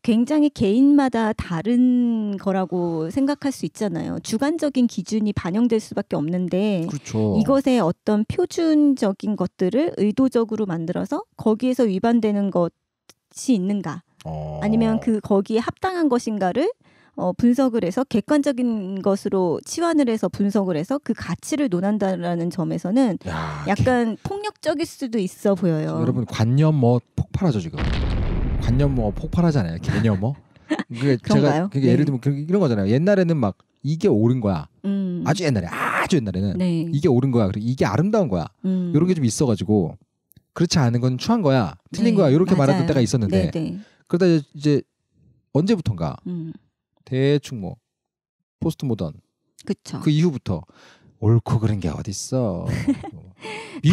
굉장히 개인마다 다른 거라고 생각할 수 있잖아요. 주관적인 기준이 반영될 수밖에 없는데 그렇죠. 이것에 어떤 표준적인 것들을 의도적으로 만들어서 거기에서 위반되는 것이 있는가 어... 아니면 그 거기에 합당한 것인가를 어, 분석을 해서 객관적인 것으로 치환을 해서 분석을 해서 그 가치를 논한다라는 점에서는 야, 약간 개... 폭력적일 수도 있어 보여요. 여러분 관념 뭐 폭발하죠 지금. 관념뭐 폭발하잖아요. 개념어. 그게 제가 그게 예를 네. 들면 네. 이런 거잖아요. 옛날에는 막 이게 옳은 거야. 음. 아주 옛날에 아주 옛날에는 네. 이게 옳은 거야. 그리고 이게 아름다운 거야. 음. 이런 게 좀 있어가지고 그렇지 않은 건 추한 거야, 틀린 네. 거야 이렇게 맞아요. 말하던 때가 있었는데 네, 네. 그러다 이제 언제부턴가 음. 대충 뭐 포스트 모던 그쵸. 그 이후부터 옳고 그른 게 어딨어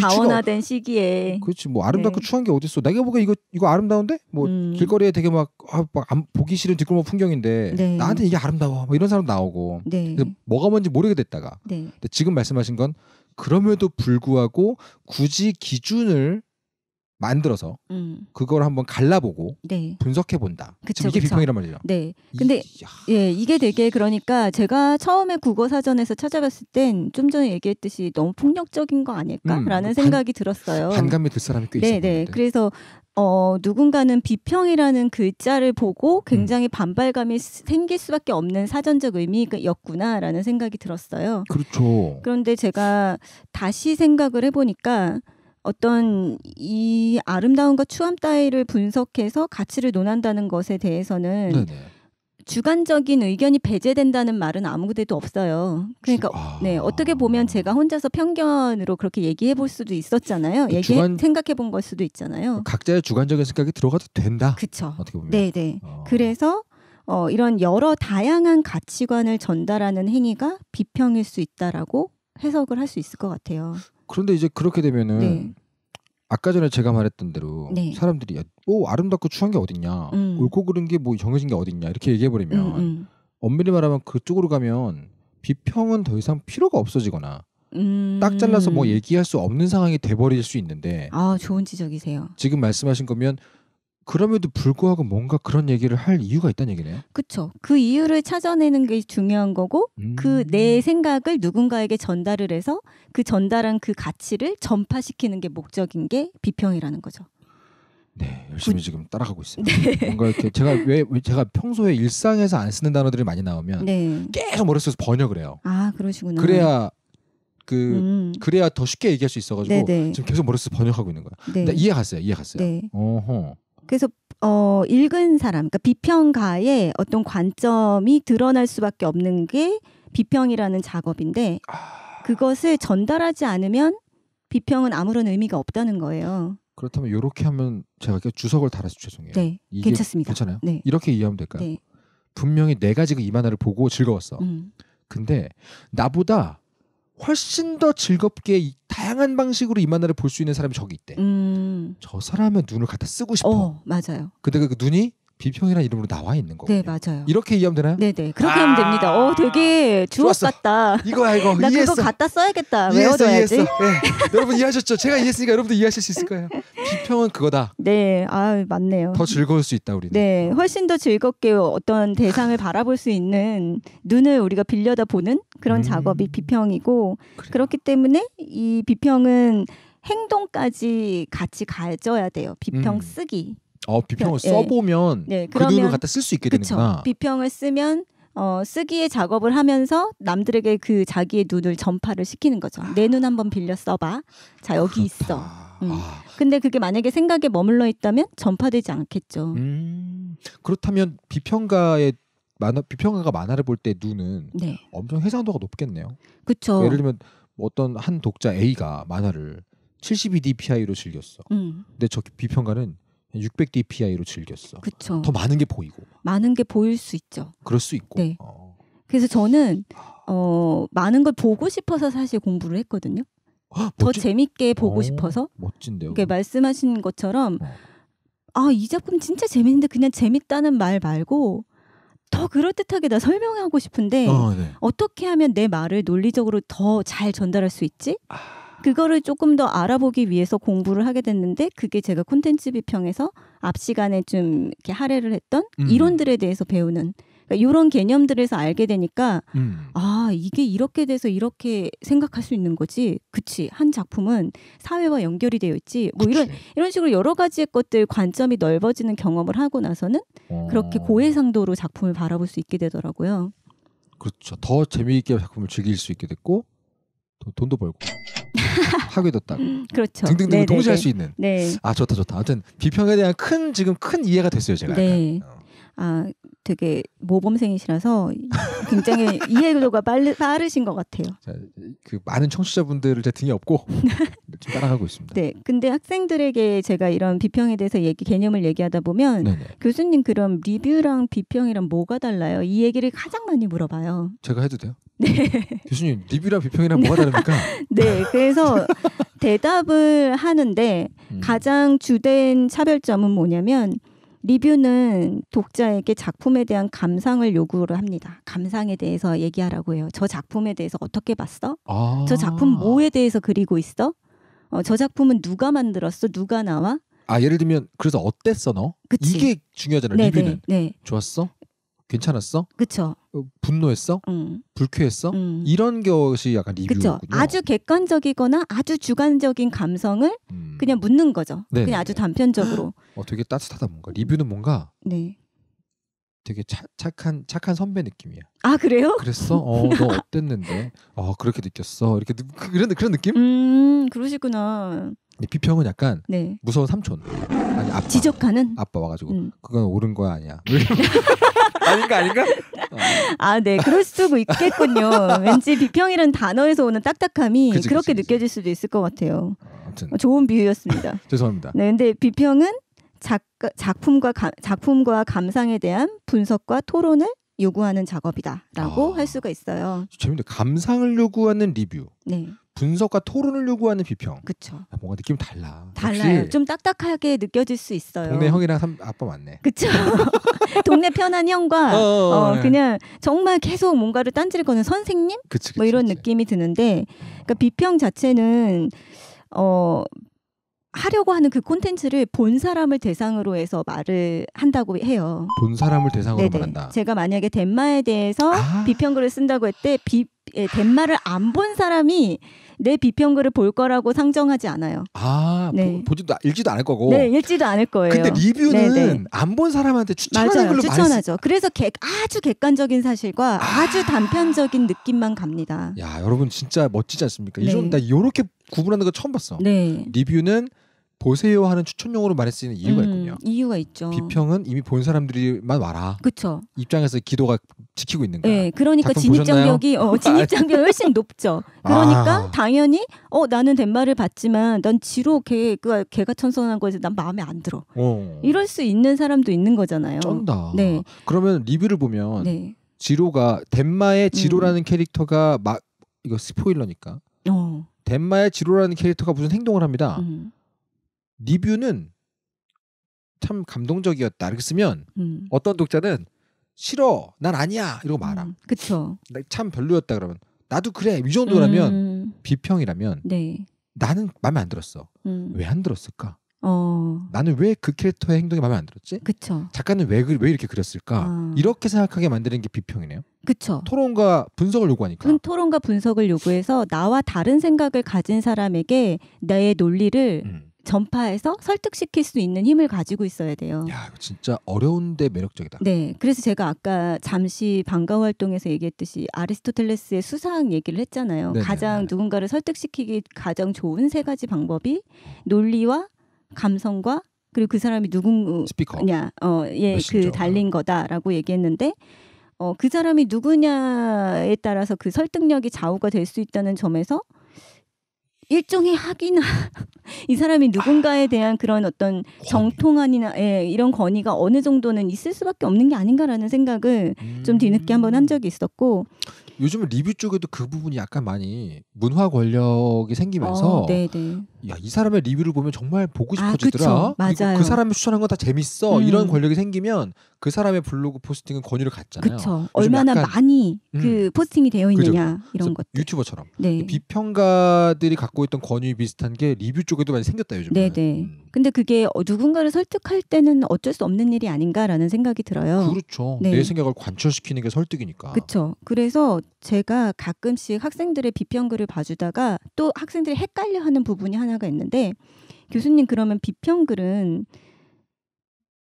다원화된 시기에 그렇지 뭐 아름답고 네. 추한 게 어딨어 내가 보기에 이거 이거 아름다운데 뭐 음. 길거리에 되게 막, 아, 막 안, 보기 싫은 뒷골목 풍경인데 네. 나한테 이게 아름다워 뭐 이런 사람 나오고 네. 그래서 뭐가 뭔지 모르게 됐다가 네. 근데 지금 말씀하신 건 그럼에도 불구하고 굳이 기준을 만들어서 음. 그걸 한번 갈라보고 네. 분석해 본다. 이게 비평이란 말이죠. 네. 근데 이예 이게 되게 그러니까 제가 처음에 국어 사전에서 찾아봤을 땐좀 전에 얘기했듯이 너무 폭력적인 거 아닐까라는 음, 생각이 반, 들었어요. 반감이 들 사람이 꽤 네, 있어요. 네. 네네. 그래서 어, 누군가는 비평이라는 글자를 보고 굉장히 음. 반발감이 생길 수밖에 없는 사전적 의미였구나라는 생각이 들었어요. 그렇죠. 그런데 제가 다시 생각을 해보니까 어떤 이 아름다움과 추함 따위를 분석해서 가치를 논한다는 것에 대해서는 네네. 주관적인 의견이 배제된다는 말은 아무데도 없어요. 그러니까 아... 네 어떻게 보면 제가 혼자서 편견으로 그렇게 얘기해 볼 수도 있었잖아요. 그 얘기 주 생각해 본 걸 수도 있잖아요. 각자의 주관적인 생각이 들어가도 된다. 그렇죠. 어떻게 보면 네네. 네. 어... 그래서 어, 이런 여러 다양한 가치관을 전달하는 행위가 비평일 수 있다라고 해석을 할 수 있을 것 같아요. 그런데 이제 그렇게 되면은 네. 아까 전에 제가 말했던 대로 네. 사람들이 뭐 아름답고 추한 게 어딨냐, 음. 옳고 그른 게뭐 정해진 게 어딨냐 이렇게 얘기해 버리면 음, 음. 엄밀히 말하면 그쪽으로 가면 비평은 더 이상 필요가 없어지거나 음... 딱 잘라서 뭐 얘기할 수 없는 상황이 돼버릴 수 있는데 아 좋은 지적이세요 지금 말씀하신 거면 그럼에도 불구하고 뭔가 그런 얘기를 할 이유가 있다는 얘기네요. 그렇죠. 그 이유를 찾아내는 게 중요한 거고 그 음. 그내 생각을 누군가에게 전달을 해서 그 전달한 그 가치를 전파시키는 게 목적인 게 비평이라는 거죠. 네, 열심히 그... 지금 따라가고 있어요. 네. 뭔가 이렇게 제가 왜 제가 평소에 일상에서 안 쓰는 단어들이 많이 나오면 네. 계속 머릿속에서 번역을 해요. 아, 그러시구나. 그래야 그 음. 그래야 더 쉽게 얘기할 수 있어가지고 네네. 네. 지금 계속 머릿속에 번역하고 있는 거야. 네. 이해 갔어요. 이해 갔어요. 네. 어허. 그래서 어, 읽은 사람, 그러니까 비평가의 어떤 관점이 드러날 수밖에 없는 게 비평이라는 작업인데 아. 그것을 전달하지 않으면 비평은 아무런 의미가 없다는 거예요. 그렇다면 이렇게 하면 제가 주석을 달아서 죄송해요. 네, 괜찮습니다. 괜찮아요. 네. 이렇게 이해하면 될까요? 네. 분명히 내가 네 지금 이 만화를 보고 즐거웠어. 음. 근데 나보다 훨씬 더 즐겁게 다양한 방식으로 이 만화를 볼 수 있는 사람이 저기 있대. 음. 저 사람의 눈을 갖다 쓰고 싶어. 어, 맞아요. 근데 그 눈이 비평이라는 이름으로 나와 있는 거고. 네, 맞아요. 이렇게 이해하면 되나요? 네, 네. 그렇게 아~ 하면 됩니다. 어, 되게 주옥 같다. 이거야, 이거. 나 이해했어. 그거 갖다 써야겠다. 이해했어, 외워둬야지. 이해했어. 네. 여러분 이해하셨죠? 제가 이해했으니까 여러분도 이해하실 수 있을 거예요. 비평은 그거다. 네, 아, 맞네요. 더 즐거울 수 있다, 우리는. 네, 훨씬 더 즐겁게 어떤 대상을 바라볼 수 있는 눈을 우리가 빌려다 보는 그런 음... 작업이 비평이고 그래요. 그렇기 때문에 이 비평은 행동까지 같이 가져야 돼요. 비평 음. 쓰기. 어, 비평을 그러니까, 예. 써보면 네, 그 눈을 갖다 쓸 수 있게 그쵸. 되는구나. 비평을 쓰면 어, 쓰기의 작업을 하면서 남들에게 그 자기의 눈을 전파를 시키는 거죠. 내 눈 한번 빌려 써봐. 자 여기 그렇다. 있어. 음. 아. 근데 그게 만약에 생각에 머물러 있다면 전파되지 않겠죠. 음, 그렇다면 비평가의 만화 비평가가 만화를 볼 때 눈은 네. 엄청 해상도가 높겠네요. 그렇죠. 예를 들면 뭐 어떤 한 독자 A가 만화를 72dpi로 즐겼어. 음. 근데 저 비평가는 600dpi로 즐겼어. 그쵸. 더 많은 게 보이고. 많은 게 보일 수 있죠. 그럴 수 있고. 네. 어. 그래서 저는 아. 어, 많은 걸 보고 싶어서 사실 공부를 했거든요. 헉, 아, 더 재밌게 보고 오, 어, 싶어서. 멋진데요. 그게 말씀하신 것처럼 어. 아이 작품 진짜 재밌는데 그냥 재밌다는 말 말고 더 그럴듯하게 나 설명하고 싶은데 어, 네. 떻게 하면 내 말을 논리적으로 더 잘 전달할 수 있지? 아. 그거를 조금 더 알아보기 위해서 공부를 하게 됐는데 그게 제가 콘텐츠 비평에서 앞 시간에 좀 이렇게 할애를 했던 음. 이론들에 대해서 배우는 그러니까 이런 개념들에서 알게 되니까 음. 아 이게 이렇게 돼서 이렇게 생각할 수 있는 거지 그치 한 작품은 사회와 연결이 되어 있지 뭐 그치. 이런 이런 식으로 여러 가지의 것들 관점이 넓어지는 경험을 하고 나서는 어. 그렇게 고해상도로 작품을 바라볼 수 있게 되더라고요 그렇죠 더 재미있게 작품을 즐길 수 있게 됐고 더, 돈도 벌고 학위도딱 음, 그렇죠. 등등등 네, 네, 동시에 할수 네. 있는. 네. 아 좋다 좋다. 아무튼 비평에 대한 큰 지금 큰 이해가 됐어요 제가. 네. 어. 아 되게 모범생이시라서 굉장히 이해도가 빠르, 빠르신 것 같아요. 자, 그 많은 청취자분들을 제 등에 업고 지금 따라가고 있습니다. 네. 근데 학생들에게 제가 이런 비평에 대해서 얘기 개념을 얘기하다 보면 네네. 교수님 그럼 리뷰랑 비평이랑 뭐가 달라요? 이 얘기를 가장 많이 물어봐요. 제가 해도 돼요? 네. 교수님 리뷰랑 비평이랑 뭐가 다릅니까? 네. 그래서 대답을 하는데 음. 가장 주된 차별점은 뭐냐면 리뷰는 독자에게 작품에 대한 감상을 요구를 합니다. 감상에 대해서 얘기하라고 해요. 저 작품에 대해서 어떻게 봤어? 아~ 저 작품 뭐에 대해서 그리고 있어? 어, 저 작품은 누가 만들었어? 누가 나와? 아 예를 들면 그래서 어땠어 너? 그치. 이게 중요하잖아 네네, 리뷰는. 네, 네. 좋았어? 괜찮았어? 그쵸. 어, 분노했어? 음. 불쾌했어? 음. 이런 것이 약간 리뷰거든요. 아주 객관적이거나 아주 주관적인 감성을 음. 그냥 묻는 거죠. 네네. 네, 그냥 아주 네. 단편적으로. 어, 되게 따뜻하다 뭔가. 리뷰는 뭔가 네. 되게 차, 착한 착한 선배 느낌이야. 아 그래요? 그랬어? 어너 어땠는데? 어 그렇게 느꼈어. 이렇게 그, 그런 그런 느낌? 음 그러시구나. 근데 비평은 약간 네. 무서운 삼촌. 아니 아빠. 지적하는 아빠 와가지고 음. 그건 옳은 거야 아니야. 뭐 아닌가 아닌가? 어. 아네 그럴 수도 있겠군요. 왠지 비평이라 단어에서 오는 딱딱함이 그치, 그렇게 그치, 느껴질 그치. 수도 있을 것 같아요. 어, 아무튼. 좋은 비유였습니다. 죄송합니다. 네 근데 비평은 작, 작품과 가, 작품과 감상에 대한 분석과 토론을 요구하는 작업이다라고 아, 할 수가 있어요. 재밌네. 감상을 요구하는 리뷰. 네. 분석과 토론을 요구하는 비평. 그렇죠. 뭔가 느낌 달라. 달라요. 좀 딱딱하게 느껴질 수 있어요. 동네 형이랑 삼, 아빠 맞네. 그렇죠. 동네 편한 형과 어 어, 어, 어, 어, 네. 그냥 정말 계속 뭔가를 딴질거는 선생님 그치, 그치, 뭐 이런 그치. 느낌이 드는데 그러니까 비평 자체는 어 하려고 하는 그 콘텐츠를 본 사람을 대상으로 해서 말을 한다고 해요. 본 사람을 대상으로 네네. 말한다. 제가 만약에 덴마에 대해서 아~ 비평글을 쓴다고 할때 예, 덴마를 안 본 사람이 내 비평글을 볼 거라고 상정하지 않아요. 아, 네. 보, 지도 읽지도 않을 거고. 네, 읽지도 않을 거예요. 근데 리뷰는 안 본 사람한테 추천하는 맞아요. 걸로 추천하죠. 많이... 그래서 개, 아주 객관적인 사실과 아~ 주 단편적인 느낌만 갑니다. 야, 여러분 진짜 멋지지 않습니까? 네. 이좀 나 이렇게 구분하는 거 처음 봤어. 네. 리뷰는 보세요 하는 추천용으로 말할 수있는 이유가 음, 있군요. 이유가 있죠. 비평은 이미 본 사람들이만 와라. 그렇죠. 입장에서 기도가 지키고 있는 거예요. 네, 그러니까 진입장벽이 어, 진입장벽 훨씬 높죠. 아. 그러니까 아. 당연히 어 나는 덴마를 봤지만 그 난 지로 걔가 걔가 천선한 거에난 마음에 안 들어. 어. 이럴 수 있는 사람도 있는 거잖아요. 쩐다. 네. 그러면 리뷰를 보면 네. 지로가 덴마의 음. 지로라는 음. 캐릭터가 막 이거 스포일러니까. 어. 덴마의 지로라는 캐릭터가 무슨 행동을 합니다. 음. 리뷰는 참 감동적이었다. 이렇게 쓰면 음. 어떤 독자는 싫어, 난 아니야 이러고 말아. 음, 그렇참 별로였다 그러면 나도 그래 이 정도라면 음. 비평이라면 네. 나는 마음에 안 들었어. 음. 왜안 들었을까? 어. 나는 왜 그 캐릭터의 행동이 마음에 안 들었지? 그쵸. 작가는 왜, 그, 왜 이렇게 그렸을까? 아. 이렇게 생각하게 만드는 게 비평이네요. 그쵸. 토론과 분석을 요구하니까. 그 토론과 분석을 요구해서 나와 다른 생각을 가진 사람에게 나의 논리를 음. 전파해서 설득시킬 수 있는 힘을 가지고 있어야 돼요. 야, 진짜 어려운데 매력적이다. 네. 그래서 제가 아까 잠시 방과 활동에서 얘기했듯이 아리스토텔레스의 수상 얘기를 했잖아요. 네네. 가장 누군가를 설득시키기 가장 좋은 세 가지 방법이 논리와 감성과 그리고 그 사람이 누구냐, 어, 예, 그 메신저. 그 달린 거다라고 얘기했는데 어, 그 사람이 누구냐에 따라서 그 설득력이 좌우가 될 수 있다는 점에서 일종의 학이나 이 사람이 누군가에 아. 대한 그런 어떤 정통한이나 예, 이런 권위가 어느 정도는 있을 수밖에 없는 게 아닌가라는 생각을 음... 좀 뒤늦게 한번 한 음. 적이 있었고 요즘은 리뷰 쪽에도 그 부분이 약간 많이 문화 권력이 생기면서 어, 네, 네. 야이 사람의 리뷰를 보면 정말 보고 아, 싶어지더라. 아, 그 맞아요. 그 사람이 추천한 거다 재밌어. 음. 이런 권력이 생기면 그 사람의 블로그 포스팅은 권위를 갖잖아요. 그렇죠. 얼마나 약간, 많이 음. 그 포스팅이 되어 있느냐 그쵸. 이런 것. 유튜버처럼 네. 비평가들이 갖고 있던 권위 비슷한 게 리뷰 쪽에도 많이 생겼다 요즘. 네네. 음. 근데 그게 어, 누군가를 설득할 때는 어쩔 수 없는 일이 아닌가라는 생각이 들어요. 그렇죠. 네. 내 생각을 관철시키는 게 설득이니까. 그렇죠. 그래서 제가 가끔씩 학생들의 비평글을 봐주다가 또 학생들이 헷갈려하는 부분이 하나 하나가 있는데 교수님 그러면 비평글은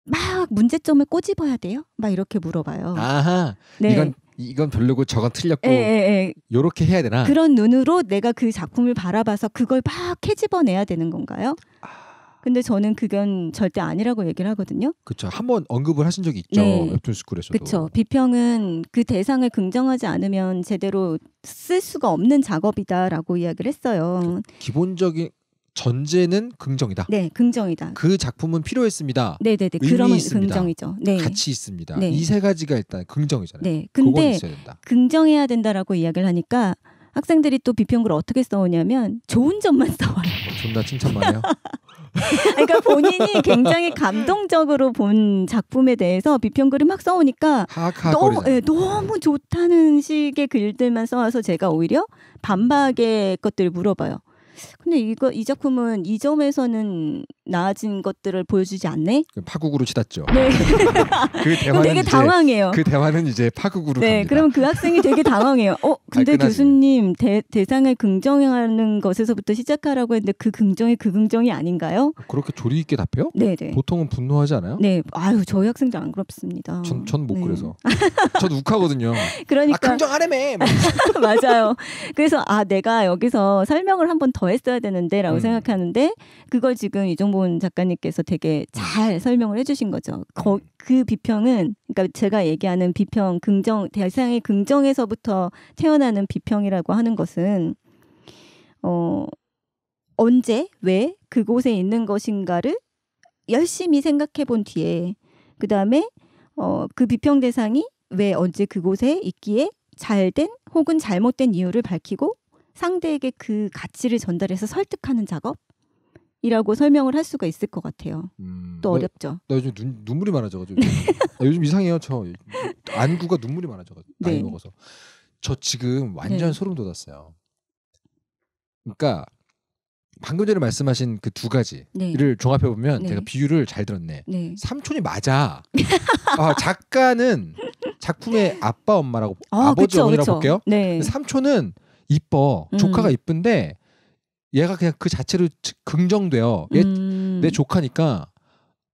막 문제점을 꼬집어야 돼요? 막 이렇게 물어봐요. 아하. 네. 이건 이건 별로고 저건 틀렸고 에, 예, 예, 예. 요렇게 해야 되나? 그런 눈으로 내가 그 작품을 바라봐서 그걸 막 캐집어내야 되는 건가요? 아. 근데 저는 그건 절대 아니라고 얘기를 하거든요. 그렇죠. 한번 언급을 하신 적이 있죠. 네. 웹툰 스쿨에서도. 그렇죠. 비평은 그 대상을 긍정하지 않으면 제대로 쓸 수가 없는 작업이다라고 이야기를 했어요. 기본적인 전제는 긍정이다. 네, 긍정이다. 그 작품은 필요했습니다. 네, 네, 네. 그러면 긍정이죠. 네. 같이 있습니다. 네. 이세 가지가 일단 긍정이잖아요. 네. 근데 긍정해야 된다라고 이야기를 하니까 학생들이 또 비평글 을 어떻게 써오냐면 좋은 점만 써와요. 어, 존나 칭찬 많 해요. 그러니까 본인이 굉장히 감동적으로 본 작품에 대해서 비평글을 막 써오니까 너무 예, 너무 좋다는 식의 글들만 써와서 제가 오히려 반박의 것들을 물어봐요. 근데 이거 이 작품은 이 점에서는 나아진 것들을 보여주지 않네. 그 파국으로 치닫죠. 네. 그 대화는 되게 당황해요. 그 대화는 이제 파국으로. 네, 갑니다. 그럼 그 학생이 되게 당황해요. 어, 근데 발끈 교수님 대, 대상을 긍정하는 것에서부터 시작하라고 했는데 그 긍정이 그 긍정이 아닌가요? 그렇게 조리 있게 답해요? 네, 네. 보통은 분노하지 않아요? 네, 아유 저희 학생들 안 그렇습니다. 전 전못 네. 그래서. 전 욱하거든요. 그러니까 아, 긍정하래매. 맞아요. 그래서 아 내가 여기서 설명을 한번 더 했어야 되는데라고 음. 생각하는데 그걸 지금 이종본 작가님께서 되게 잘 설명을 해주신 거죠. 거, 그 비평은 그러니까 제가 얘기하는 비평 긍정 대상의 긍정에서부터 태어나는 비평이라고 하는 것은 어 언제 왜 그곳에 있는 것인가를 열심히 생각해 본 뒤에 그다음에 어, 그 비평 대상이 왜 언제 그곳에 있기에 잘된 혹은 잘못된 이유를 밝히고 상대에게 그 가치를 전달해서 설득하는 작업이라고 설명을 할 수가 있을 것 같아요. 음, 또 뭐, 어렵죠. 나, 나 요즘 눈, 눈물이 많아져가지고 요즘 아, 이상해요. 저 안구가 눈물이 많아져가지고 나이 네. 먹어서 저 지금 완전 네. 소름 돋았어요. 그러니까 방금 전에 말씀하신 그두 네. 가지를 네. 종합해 보면 제가 비유를 잘 들었네. 네. 삼촌이 맞아. 아, 작가는 작품의 아빠 엄마라고 아, 버지 어머니라고 볼게요. 네. 삼촌은 이뻐 음. 조카가 이쁜데 얘가 그냥 그 자체로 긍정돼요. 얘, 음. 내 조카니까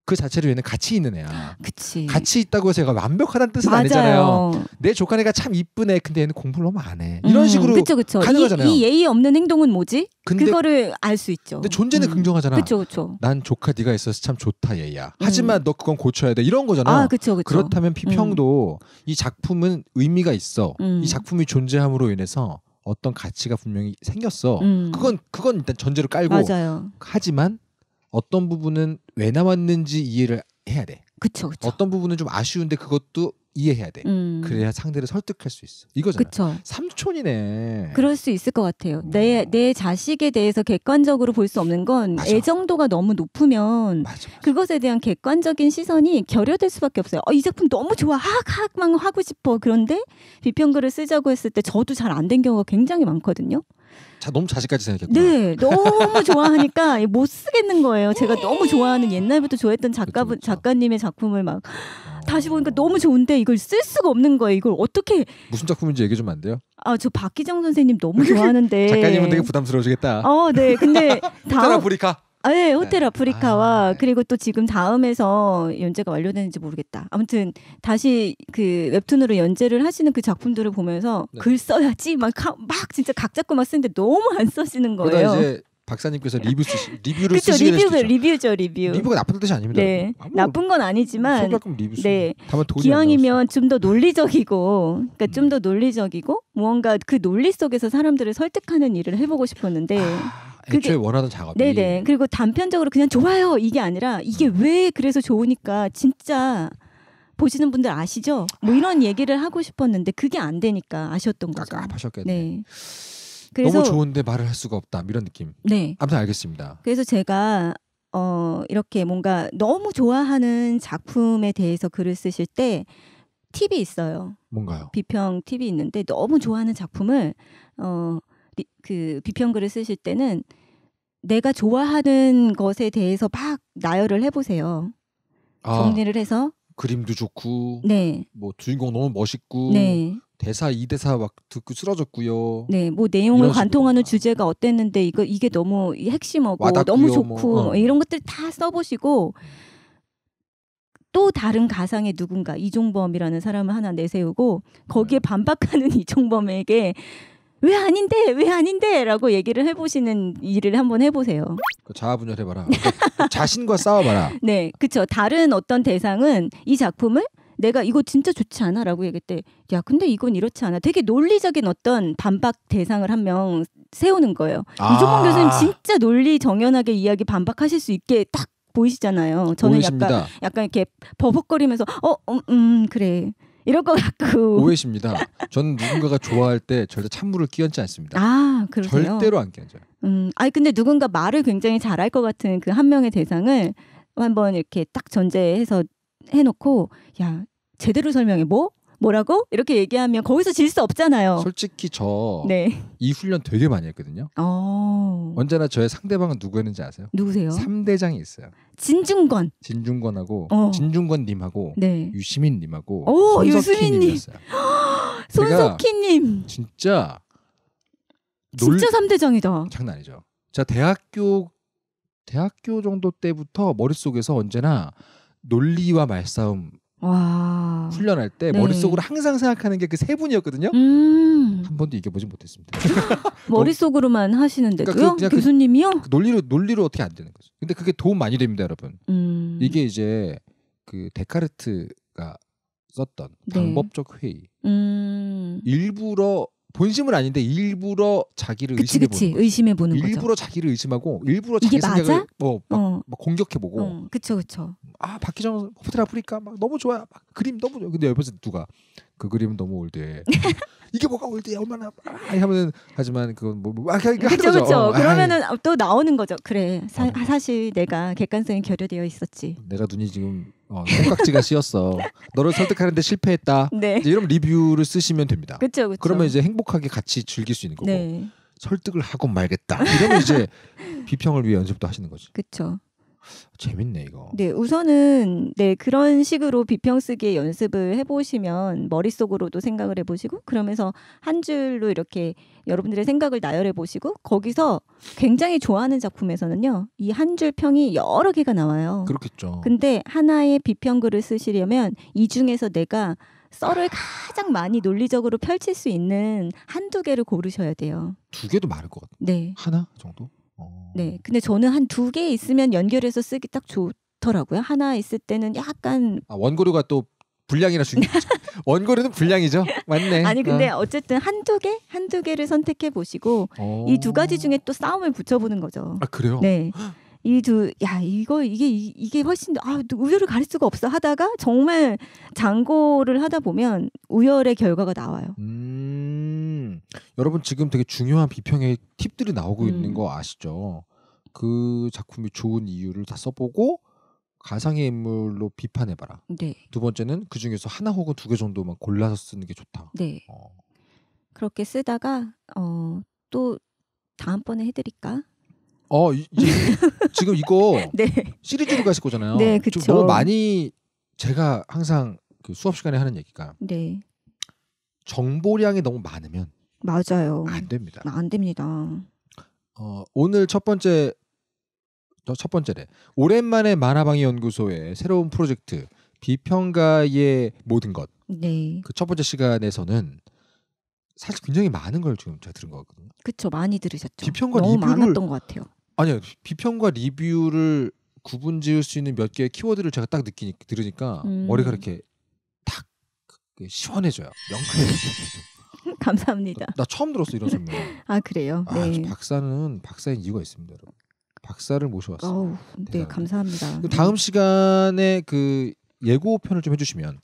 그 자체로 얘는 같이 있는 애야. 그치. 같이 있다고 해서 얘가 완벽하다는 뜻은 맞아요. 아니잖아요. 내 조카네가 참이쁘네 근데 얘는 공부를 너무 안 해. 음. 이런 음. 식으로 그쵸, 그쵸. 가져가잖아요. 이, 이, 예의 없는 행동은 뭐지? 근데, 그거를 알 수 있죠. 근데 존재는 음. 긍정하잖아. 그쵸, 그쵸. 난 조카 네가 있어서 참 좋다 얘야. 음. 하지만 음. 너 그건 고쳐야 돼. 이런 거잖아. 아, 그쵸, 그쵸. 그렇다면 비평도 음. 이 작품은 의미가 있어. 이 작품이 존재함으로 인해서 어떤 가치가 분명히 생겼어. 음. 그건 그건 일단 전제로 깔고 맞아요. 하지만 어떤 부분은 왜 남았는지 이해를 해야 돼. 그쵸, 그 어떤 부분은 좀 아쉬운데 그것도 이해해야 돼. 음. 그래야 상대를 설득할 수 있어. 이거잖아. 그쵸. 삼촌이네. 그럴 수 있을 것 같아요. 내, 음. 내 자식에 대해서 객관적으로 볼 수 없는 건 맞아. 애정도가 너무 높으면 맞아, 맞아. 그것에 대한 객관적인 시선이 결여될 수밖에 없어요. 어, 이 작품 너무 좋아. 하 학학만 하고 싶어. 그런데 비평글을 쓰자고 했을 때 저도 잘 안 된 경우가 굉장히 많거든요. 자 너무 자식까지 생각했구나. 네, 너무 좋아하니까 못 쓰겠는 거예요. 제가 너무 좋아하는 옛날부터 좋아했던 작가분 작가님의 작품을 막 다시 보니까 너무 좋은데 이걸 쓸 수가 없는 거예요. 이걸 어떻게 무슨 작품인지 얘기 좀 안 돼요? 아, 저 박기정 선생님 너무 좋아하는데 작가님은 되게 부담스러우시겠다. 어, 네. 근데 다음 아, 예, 네. 호텔 네. 아프리카와 아, 네. 그리고 또 지금 다음에서 연재가 완료되는지 모르겠다. 아무튼 다시 그 웹툰으로 연재를 하시는 그 작품들을 보면서 네. 글 써야지 막, 막 진짜 각 잡고 막 쓰는데 너무 안 써지는 거예요. 박사님께서 리뷰 쓰시, 리뷰를 그쵸, 쓰시게 리뷰, 리뷰죠 리뷰. 리뷰가 나쁜 뜻이 아닙니다. 네. 나쁜 건 아니지만 네. 기왕이면 좀 더 논리적이고 그러니까 음. 좀더 논리적이고 무언가 그 논리 속에서 사람들을 설득하는 일을 해보고 싶었는데. 아. 애초에 원하는 작업이 네네 그리고 단편적으로 그냥 좋아요 이게 아니라 이게 음. 왜 그래서 좋으니까 진짜 보시는 분들 아시죠? 뭐 아. 이런 얘기를 하고 싶었는데 그게 안 되니까 아셨던 아, 거죠. 깝깝하셨겠네. 네. 그래서 너무 좋은데 말을 할 수가 없다 이런 느낌. 네. 아무튼 알겠습니다. 그래서 제가 어 이렇게 뭔가 너무 좋아하는 작품에 대해서 글을 쓰실 때 팁이 있어요. 뭔가요? 비평 팁이 있는데 너무 좋아하는 작품을 어그 비평 글을 쓰실 때는 내가 좋아하는 것에 대해서 막 나열을 해보세요. 아, 정리를 해서 그림도 좋고, 네, 뭐 주인공 너무 멋있고, 네. 대사 이 대사 막 듣고 쓰러졌고요. 네, 뭐 내용을 관통하는 주제가 어땠는데 이거 이게 너무 핵심하고 와닿고요, 너무 뭐. 좋고 어. 뭐, 어. 이런 것들 다 써보시고 또 다른 가상의 누군가 이종범이라는 사람을 하나 내세우고 거기에 네. 반박하는 이종범에게 왜 아닌데 왜 아닌데라고 얘기를 해보시는 일을 한번 해보세요. 그 자아 분열해봐라. 그러니까 자신과 싸워봐라. 네, 그렇죠. 다른 어떤 대상은 이 작품을 내가 이거 진짜 좋지 않아라고 얘기할 때, 야 근데 이건 이렇지 않아. 되게 논리적인 어떤 반박 대상을 한 명 세우는 거예요. 아~ 이종범 교수님 진짜 논리 정연하게 이야기 반박하실 수 있게 딱 보이시잖아요. 저는 보이십니다. 약간 약간 이렇게 버벅거리면서 어, 음, 음 그래. 이럴 것 같고 오해십니다. 저는 누군가가 좋아할 때 절대 찬물을 끼얹지 않습니다. 아 그러세요? 절대로 안 끼얹어요. 음, 아니 근데 누군가 말을 굉장히 잘할 것 같은 그 한 명의 대상을 한번 이렇게 딱 전제해서 해놓고 야 제대로 설명해 뭐 뭐라고? 이렇게 얘기하면 거기서 질 수 없잖아요. 솔직히 저이 네. 훈련 되게 많이 했거든요. 어... 언제나 저의 상대방은 누구였는지 아세요? 누구세요? 3대장이 있어요. 진중권. 진중권하고 어. 진중권 님하고 네. 유시민 님하고 오, 유시민 님. 손석희 님. 진짜 놀... 진짜 3대장이다. 장난 아죠 자, 대학교 대학교 정도 때부터 머릿속에서 언제나 논리와 말싸움 와. 훈련할 때 네. 머릿속으로 항상 생각하는 게 그 세 분이었거든요. 음. 한 번도 이겨보지 못했습니다. 머릿속으로만 하시는데도 그러니까 그, 그, 교수님이요? 그 논리로 논리로 어떻게 안 되는 거죠. 근데 그게 도움 많이 됩니다, 여러분. 음. 이게 이제 그 데카르트가 썼던 네. 방법적 회의. 음. 일부러 본심은 아닌데 일부러 자기를 그치, 의심해 그치. 보는 의심해 보는 일부러 자기를 의심하고 일부러 자기 맞아? 생각을 뭐 어. 공격해 보고. 어, 그쵸 그쵸. 아 박기정 호텔 아프리카 막 너무 좋아. 막 그림 너무 좋아. 근데 옆에서 누가 그 그림은 너무 올드 이게 뭐가 올드 얼마나 아, 하면은 하지만 그건 뭐막 그렇죠 그렇죠. 그러면은 또 나오는 거죠. 그래 사, 아, 네. 실 내가 객관성이 결여되어 있었지. 내가 눈이 지금 어, 손깍지가 씌었어. 너를 설득하는데 실패했다. 네. 이런 리뷰를 쓰시면 됩니다. 그렇죠, 그렇죠. 그러면 이제 행복하게 같이 즐길 수 있는 거고. 네. 설득을 하고 말겠다. 이러면 이제 비평을 위해 연습도 하시는 거지. 그렇죠. 재밌네 이거. 네, 우선은 네 그런 식으로 비평 쓰기의 연습을 해보시면 머릿속으로도 생각을 해보시고 그러면서 한 줄로 이렇게 여러분들의 생각을 나열해 보시고 거기서 굉장히 좋아하는 작품에서는요 이 한 줄 평이 여러 개가 나와요. 그렇겠죠. 근데 하나의 비평 글을 쓰시려면 이 중에서 내가 썰을 가장 많이 논리적으로 펼칠 수 있는 한두 개를 고르셔야 돼요. 두 개도 많을 것 같아요. 네. 하나 정도? 어. 네. 근데 저는 한 두 개 있으면 연결해서 쓰기 딱 좋더라고요. 하나 있을 때는 약간 아, 원고료가 또 불량이라 중요 원고료는 불량이죠. 맞네. 아니 근데 어. 쨌든 한 두 개, 한 두 개를 선택해 보시고 이 두 가지 어. 중에 또 싸움을 붙여 보는 거죠. 아, 그래요? 네. 이 두 야 이거 이게 이게 훨씬 아 우열을 가릴 수가 없어 하다가 정말 장고를 하다 보면 우열의 결과가 나와요. 음... 여러분 지금 되게 중요한 비평의 팁들이 나오고 음. 있는 거 아시죠? 그 작품이 좋은 이유를 다 써보고 가상의 인물로 비판해봐라. 네. 두 번째는 그 중에서 하나 혹은 두 개 정도만 골라서 쓰는 게 좋다. 네. 어. 그렇게 쓰다가 어, 또 다음번에 해드릴까? 어 이, 이, 지금 이거 네. 시리즈로 가실 거잖아요. 네, 그렇죠. 너무 많이 제가 항상 그 수업 시간에 하는 얘기가 네. 정보량이 너무 많으면 맞아요. 안 됩니다. 아, 안 됩니다. 어, 오늘 첫 번째 첫 번째래. 오랜만에 만화방위 연구소의 새로운 프로젝트 비평가의 모든 것. 네. 그 첫 번째 시간에서는 사실 굉장히 많은 걸 지금 제가 들은 것거든요 그렇죠, 많이 들으셨죠. 비평과 너무 리뷰를, 많았던 것 같아요. 아니요, 비평과 리뷰를 구분지을 수 있는 몇 개의 키워드를 제가 딱 느끼니 들으니까 음. 머리가 이렇게 탁 그 시원해져요. 명쾌해져요. 감사합니다. 나 처음 들었어 이런 설명. 아 그래요? 아, 네. 박사는 박사인 이유가 있습니다, 여러분. 박사를 모셔왔어요. 어우, 네, 감사합니다. 다음 네. 시간에 그 예고편을 좀 해주시면.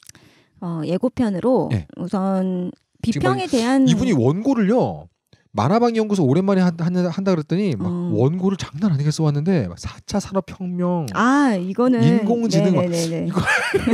어, 예고편으로 네. 우선 비평에 대한 이분이 원고를요. 만화방 연구소 오랜만에 한, 한, 한다 그랬더니 막 어. 원고를 장난 아니게 써왔는데 4차 산업혁명 아 이거는 인공지능 네네네네. 이거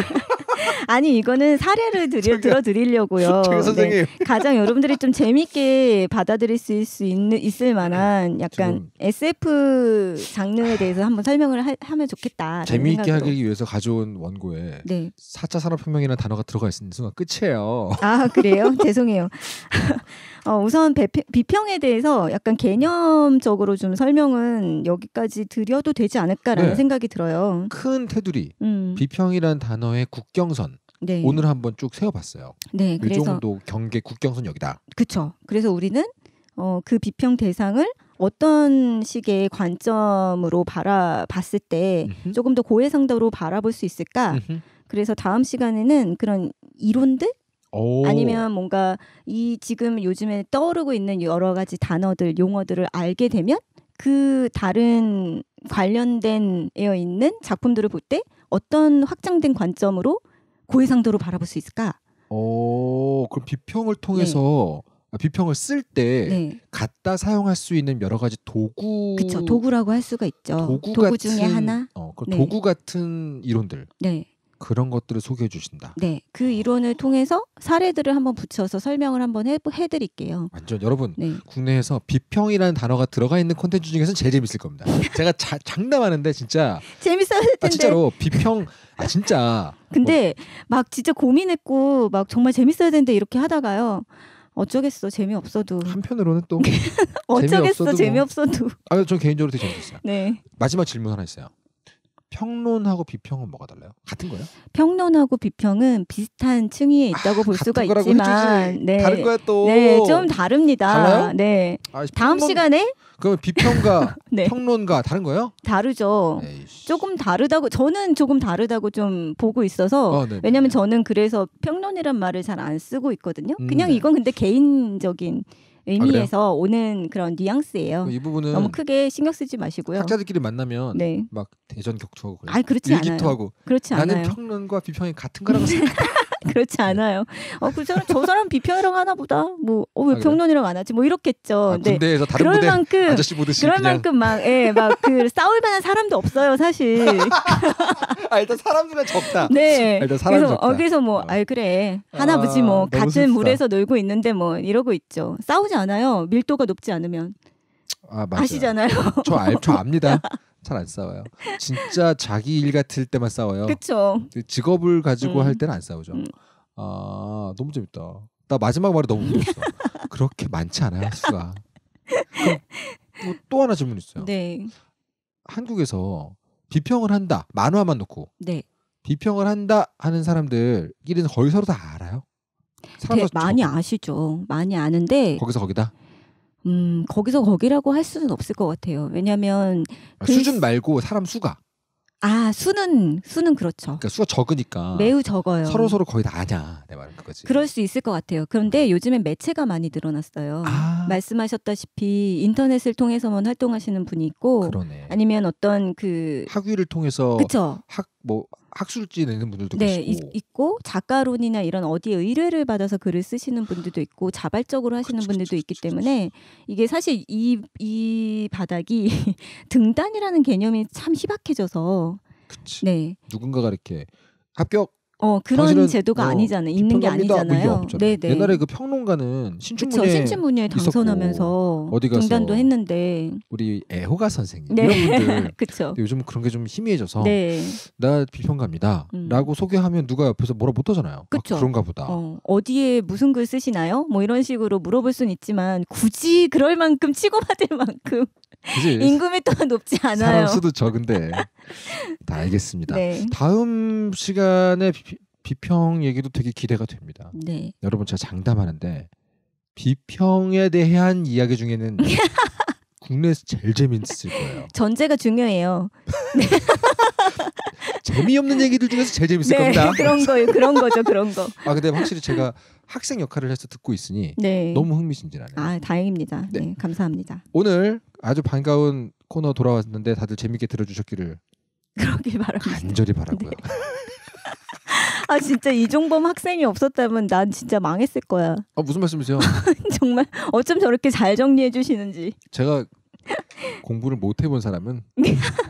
아니 이거는 사례를 드릴, 들어드리려고요. 네. 가장 여러분들이 좀 재밌게 받아들일 수, 수 있는, 있을 만한 네. 약간 지금... SF 장르에 아. 대해서 한번 설명을 하, 면 좋겠다. 재미있게 생각으 하기 위해서 가져온 원고에 네. 4차 산업혁명이라는 단어가 들어가 있는 순간 끝이에요. 아 그래요? 죄송해요. 어, 우선 배피, 비평에 대해서 약간 개념적으로 좀 설명은 여기까지 드려도 되지 않을까라는 네. 생각이 들어요. 큰 테두리 음. 비평이란 단어의 국경 국경선 네. 오늘 한번 쭉 세워봤어요. 네, 이 그래서 정도 경계 국경선 여기다. 그렇죠. 그래서 우리는 어, 그 비평 대상을 어떤 식의 관점으로 바라봤을 때 음흠. 조금 더 고해상도로 바라볼 수 있을까? 음흠. 그래서 다음 시간에는 그런 이론들 오. 아니면 뭔가 이 지금 요즘에 떠오르고 있는 여러 가지 단어들, 용어들을 알게 되면 그 다른 관련된 에어 있는 작품들을 볼 때 어떤 확장된 관점으로 고의상도로 바라볼 수 있을까? 어, 그럼 비평을 네. 통해서 네. 비평을 쓸때 네. 갖다 사용할 수 있는 여러 가지 도구 그쵸 도구라고 할 수가 있죠 도구, 도구 같은, 중에 하나 어, 그 네. 도구 같은 이론들 네 그런 것들을 소개해 주신다. 네, 그 이론을 통해서 사례들을 한번 붙여서 설명을 한번 해, 해드릴게요. 완전 여러분 네. 국내에서 비평이라는 단어가 들어가 있는 콘텐츠 중에서 제일 재밌을 겁니다. 제가 자, 장담하는데 진짜 재밌어요. 아, 진짜로 비평 아 진짜. 근데 뭐, 막 진짜 고민했고 막 정말 재밌어야 되는데 이렇게 하다가요. 어쩌겠어 재미없어도 한편으로는 또 어쩌겠어 재미없어도, 뭐. 아저 개인적으로 되게 재밌었어요. 네 마지막 질문 하나 있어요. 평론하고 비평은 뭐가 달라요? 같은 거예요? 평론하고 비평은 비슷한 층위에 아, 있다고 아, 볼 수가 있지만 네. 다른 거야 또. 네, 좀 다릅니다. 달라요? 네. 아, 다음 시간에 그러 비평가, 네. 평론가 다른 거예요? 다르죠. 에이씨. 조금 다르다고 저는 조금 다르다고 좀 보고 있어서 어, 네, 네, 왜냐면 네. 저는 그래서 평론이란 말을 잘 안 쓰고 있거든요. 그냥 음, 이건 근데 개인적인 아, 의미에서 아, 오는 그런 뉘앙스예요. 이 부분은 너무 크게 신경 쓰지 마시고요. 학자들끼리 만나면 네. 막 대전 격투하고 그래요. 아, 그렇지 않아요. 하고. 그렇지 않아요. 나는 평론과 비평이 같은 거라고 생각. 그렇지 네. 않아요. 어, 그 사람 저 사람 비평이랑 하나보다 뭐 어, 왜 평론이랑 아, 안 하지? 뭐 이렇겠죠. 아, 네. 군대에서 다른 그럴 만큼 아저씨 보듯이 그럴 그냥. 만큼 막 예, 막 그 싸울 만한 사람도 없어요, 사실. 아, 일단 사람들은 적다. 네. 아, 일단 사람 그래서 어, 적다. 어, 그래서 뭐, 어. 아 그래 하나부지 뭐 같은 슬프다. 물에서 놀고 있는데 뭐 이러고 있죠. 싸우지 않아요. 밀도가 높지 않으면. 아, 맞아요. 아시잖아요. 저, 알, 저 압니다. 잘안 싸워요. 진짜 자기 일 같을 때만 싸워요. 그렇죠. 직업을 가지고 음. 할 때는 안 싸우죠. 음. 아 너무 재밌다. 나 마지막 말에 너무 웃겼어. 그렇게 많지 않아요 수가. 뭐 또 하나 질문 있어요. 네. 한국에서 비평을 한다 만화만 놓고 네. 비평을 한다 하는 사람들끼리는 거의 서로 다 알아요. 네, 많이 아시죠. 많이 아는데 거기서 거기다. 음 거기서 거기라고 할 수는 없을 것 같아요. 왜냐하면 아, 그 수준 말고 사람 수가 아 수는 수는 그렇죠. 그러니까 수가 적으니까 매우 적어요. 서로 서로 거의 다 아냐 내 말은 그거지. 그럴 수 있을 것 같아요. 그런데 요즘엔 매체가 많이 늘어났어요. 아. 말씀하셨다시피 인터넷을 통해서만 활동하시는 분이 있고 그러네. 아니면 어떤 그 학위를 통해서 그쵸? 학뭐 학술지 내는 분들도 네, 계시고 있, 고 작가론이나 이런 어디에 의뢰를 받아서 글을 쓰시는 분들도 있고 자발적으로 하시는 그치, 분들도 그치, 있기 그치, 때문에 이게 사실 이 이 바닥이 등단이라는 개념이 참 희박해져서 네 누군가가 이렇게 합격 어 그런 제도가 어, 아니잖아요. 있는 게 아니잖아요. 네네. 옛날에 그 평론가는 신춘문예 신춘문예 당선하면서 어디 가서 등단도 했는데 우리 애호가 선생님 네. 이런 분들 그쵸. 요즘 그런 게 좀 희미해져서 네. 나 비평가입니다라고 음. 소개하면 누가 옆에서 뭐라 못하잖아요. 그쵸. 아, 그런가 보다. 어, 어디에 무슨 글 쓰시나요? 뭐 이런 식으로 물어볼 순 있지만 굳이 그럴 만큼 치고받을 만큼 임금이 또 높지 않아요. 사람 수도 적은데 다 알겠습니다. 네. 다음 시간에 비, 평 얘기도 되게 기대가 됩니다. 네. 여러분 제가 장담하는데 비평에 대한 이야기 중에는 국내에서 제일 재밌을 거예요. 전제가 중요해요. 네. 재미없는 얘기들 중에서 제일 재밌을 네, 겁니다. 그런 거예요. 그런 거죠. 그런 거. 아 근데 확실히 제가 학생 역할을 해서 듣고 있으니 네. 너무 흥미진진하네요. 아 다행입니다. 네. 네. 감사합니다. 오늘 아주 반가운 코너 돌아왔는데 다들 재밌게 들어주셨기를 그러길 바랍니다. 간절히 바라고요. 네. 아 진짜 이종범 학생이 없었다면 난 진짜 망했을 거야. 아 무슨 말씀이세요? 정말 어쩜 저렇게 잘 정리해 주시는지. 제가 공부를 못 해본 사람은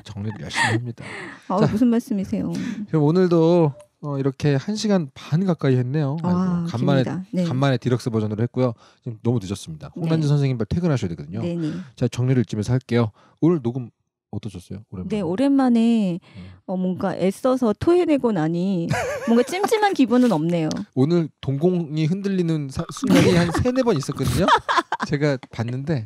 정리 열심히 합니다. 아 자, 무슨 말씀이세요? 그럼 오늘도 어, 이렇게 한 시간 반 가까이 했네요. 아, 아이고, 간만에 네. 간만에 디럭스 버전으로 했고요. 지금 너무 늦었습니다. 홍란진 네. 선생님 빨리 퇴근하셔야 되거든요. 네네. 자 정리를 이쯤서 할게요. 오늘 녹음 어떠셨어요? 오랜만에. 네, 오랜만에 음. 어, 뭔가 애써서 토해내고 나니 뭔가 찜찜한 기분은 없네요. 오늘 동공이 흔들리는 사, 순간이 한 세네 번 있었거든요. 제가 봤는데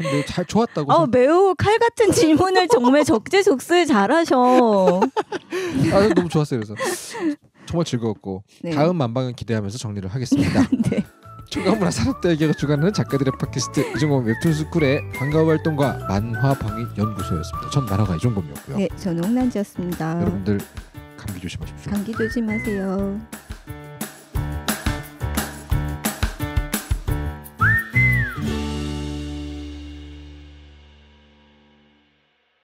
매우 잘 좋았다고. 아, 매우 칼 같은 질문을 정말 적재적소에 잘하셔. 아, 너무 좋았어요. 그래서 정말 즐거웠고 네. 다음 만방은 기대하면서 정리를 하겠습니다. 네. 청가문화 산업대학교가 주관하는 작가들의 팟캐스트 이종범 웹툰스쿨의 방과 후 활동과 만화 방위 연구소였습니다. 전 만화가 이종범이었고요. 네, 저는 홍란지였습니다. 여러분들 감기 조심하십시오. 감기 조심하세요.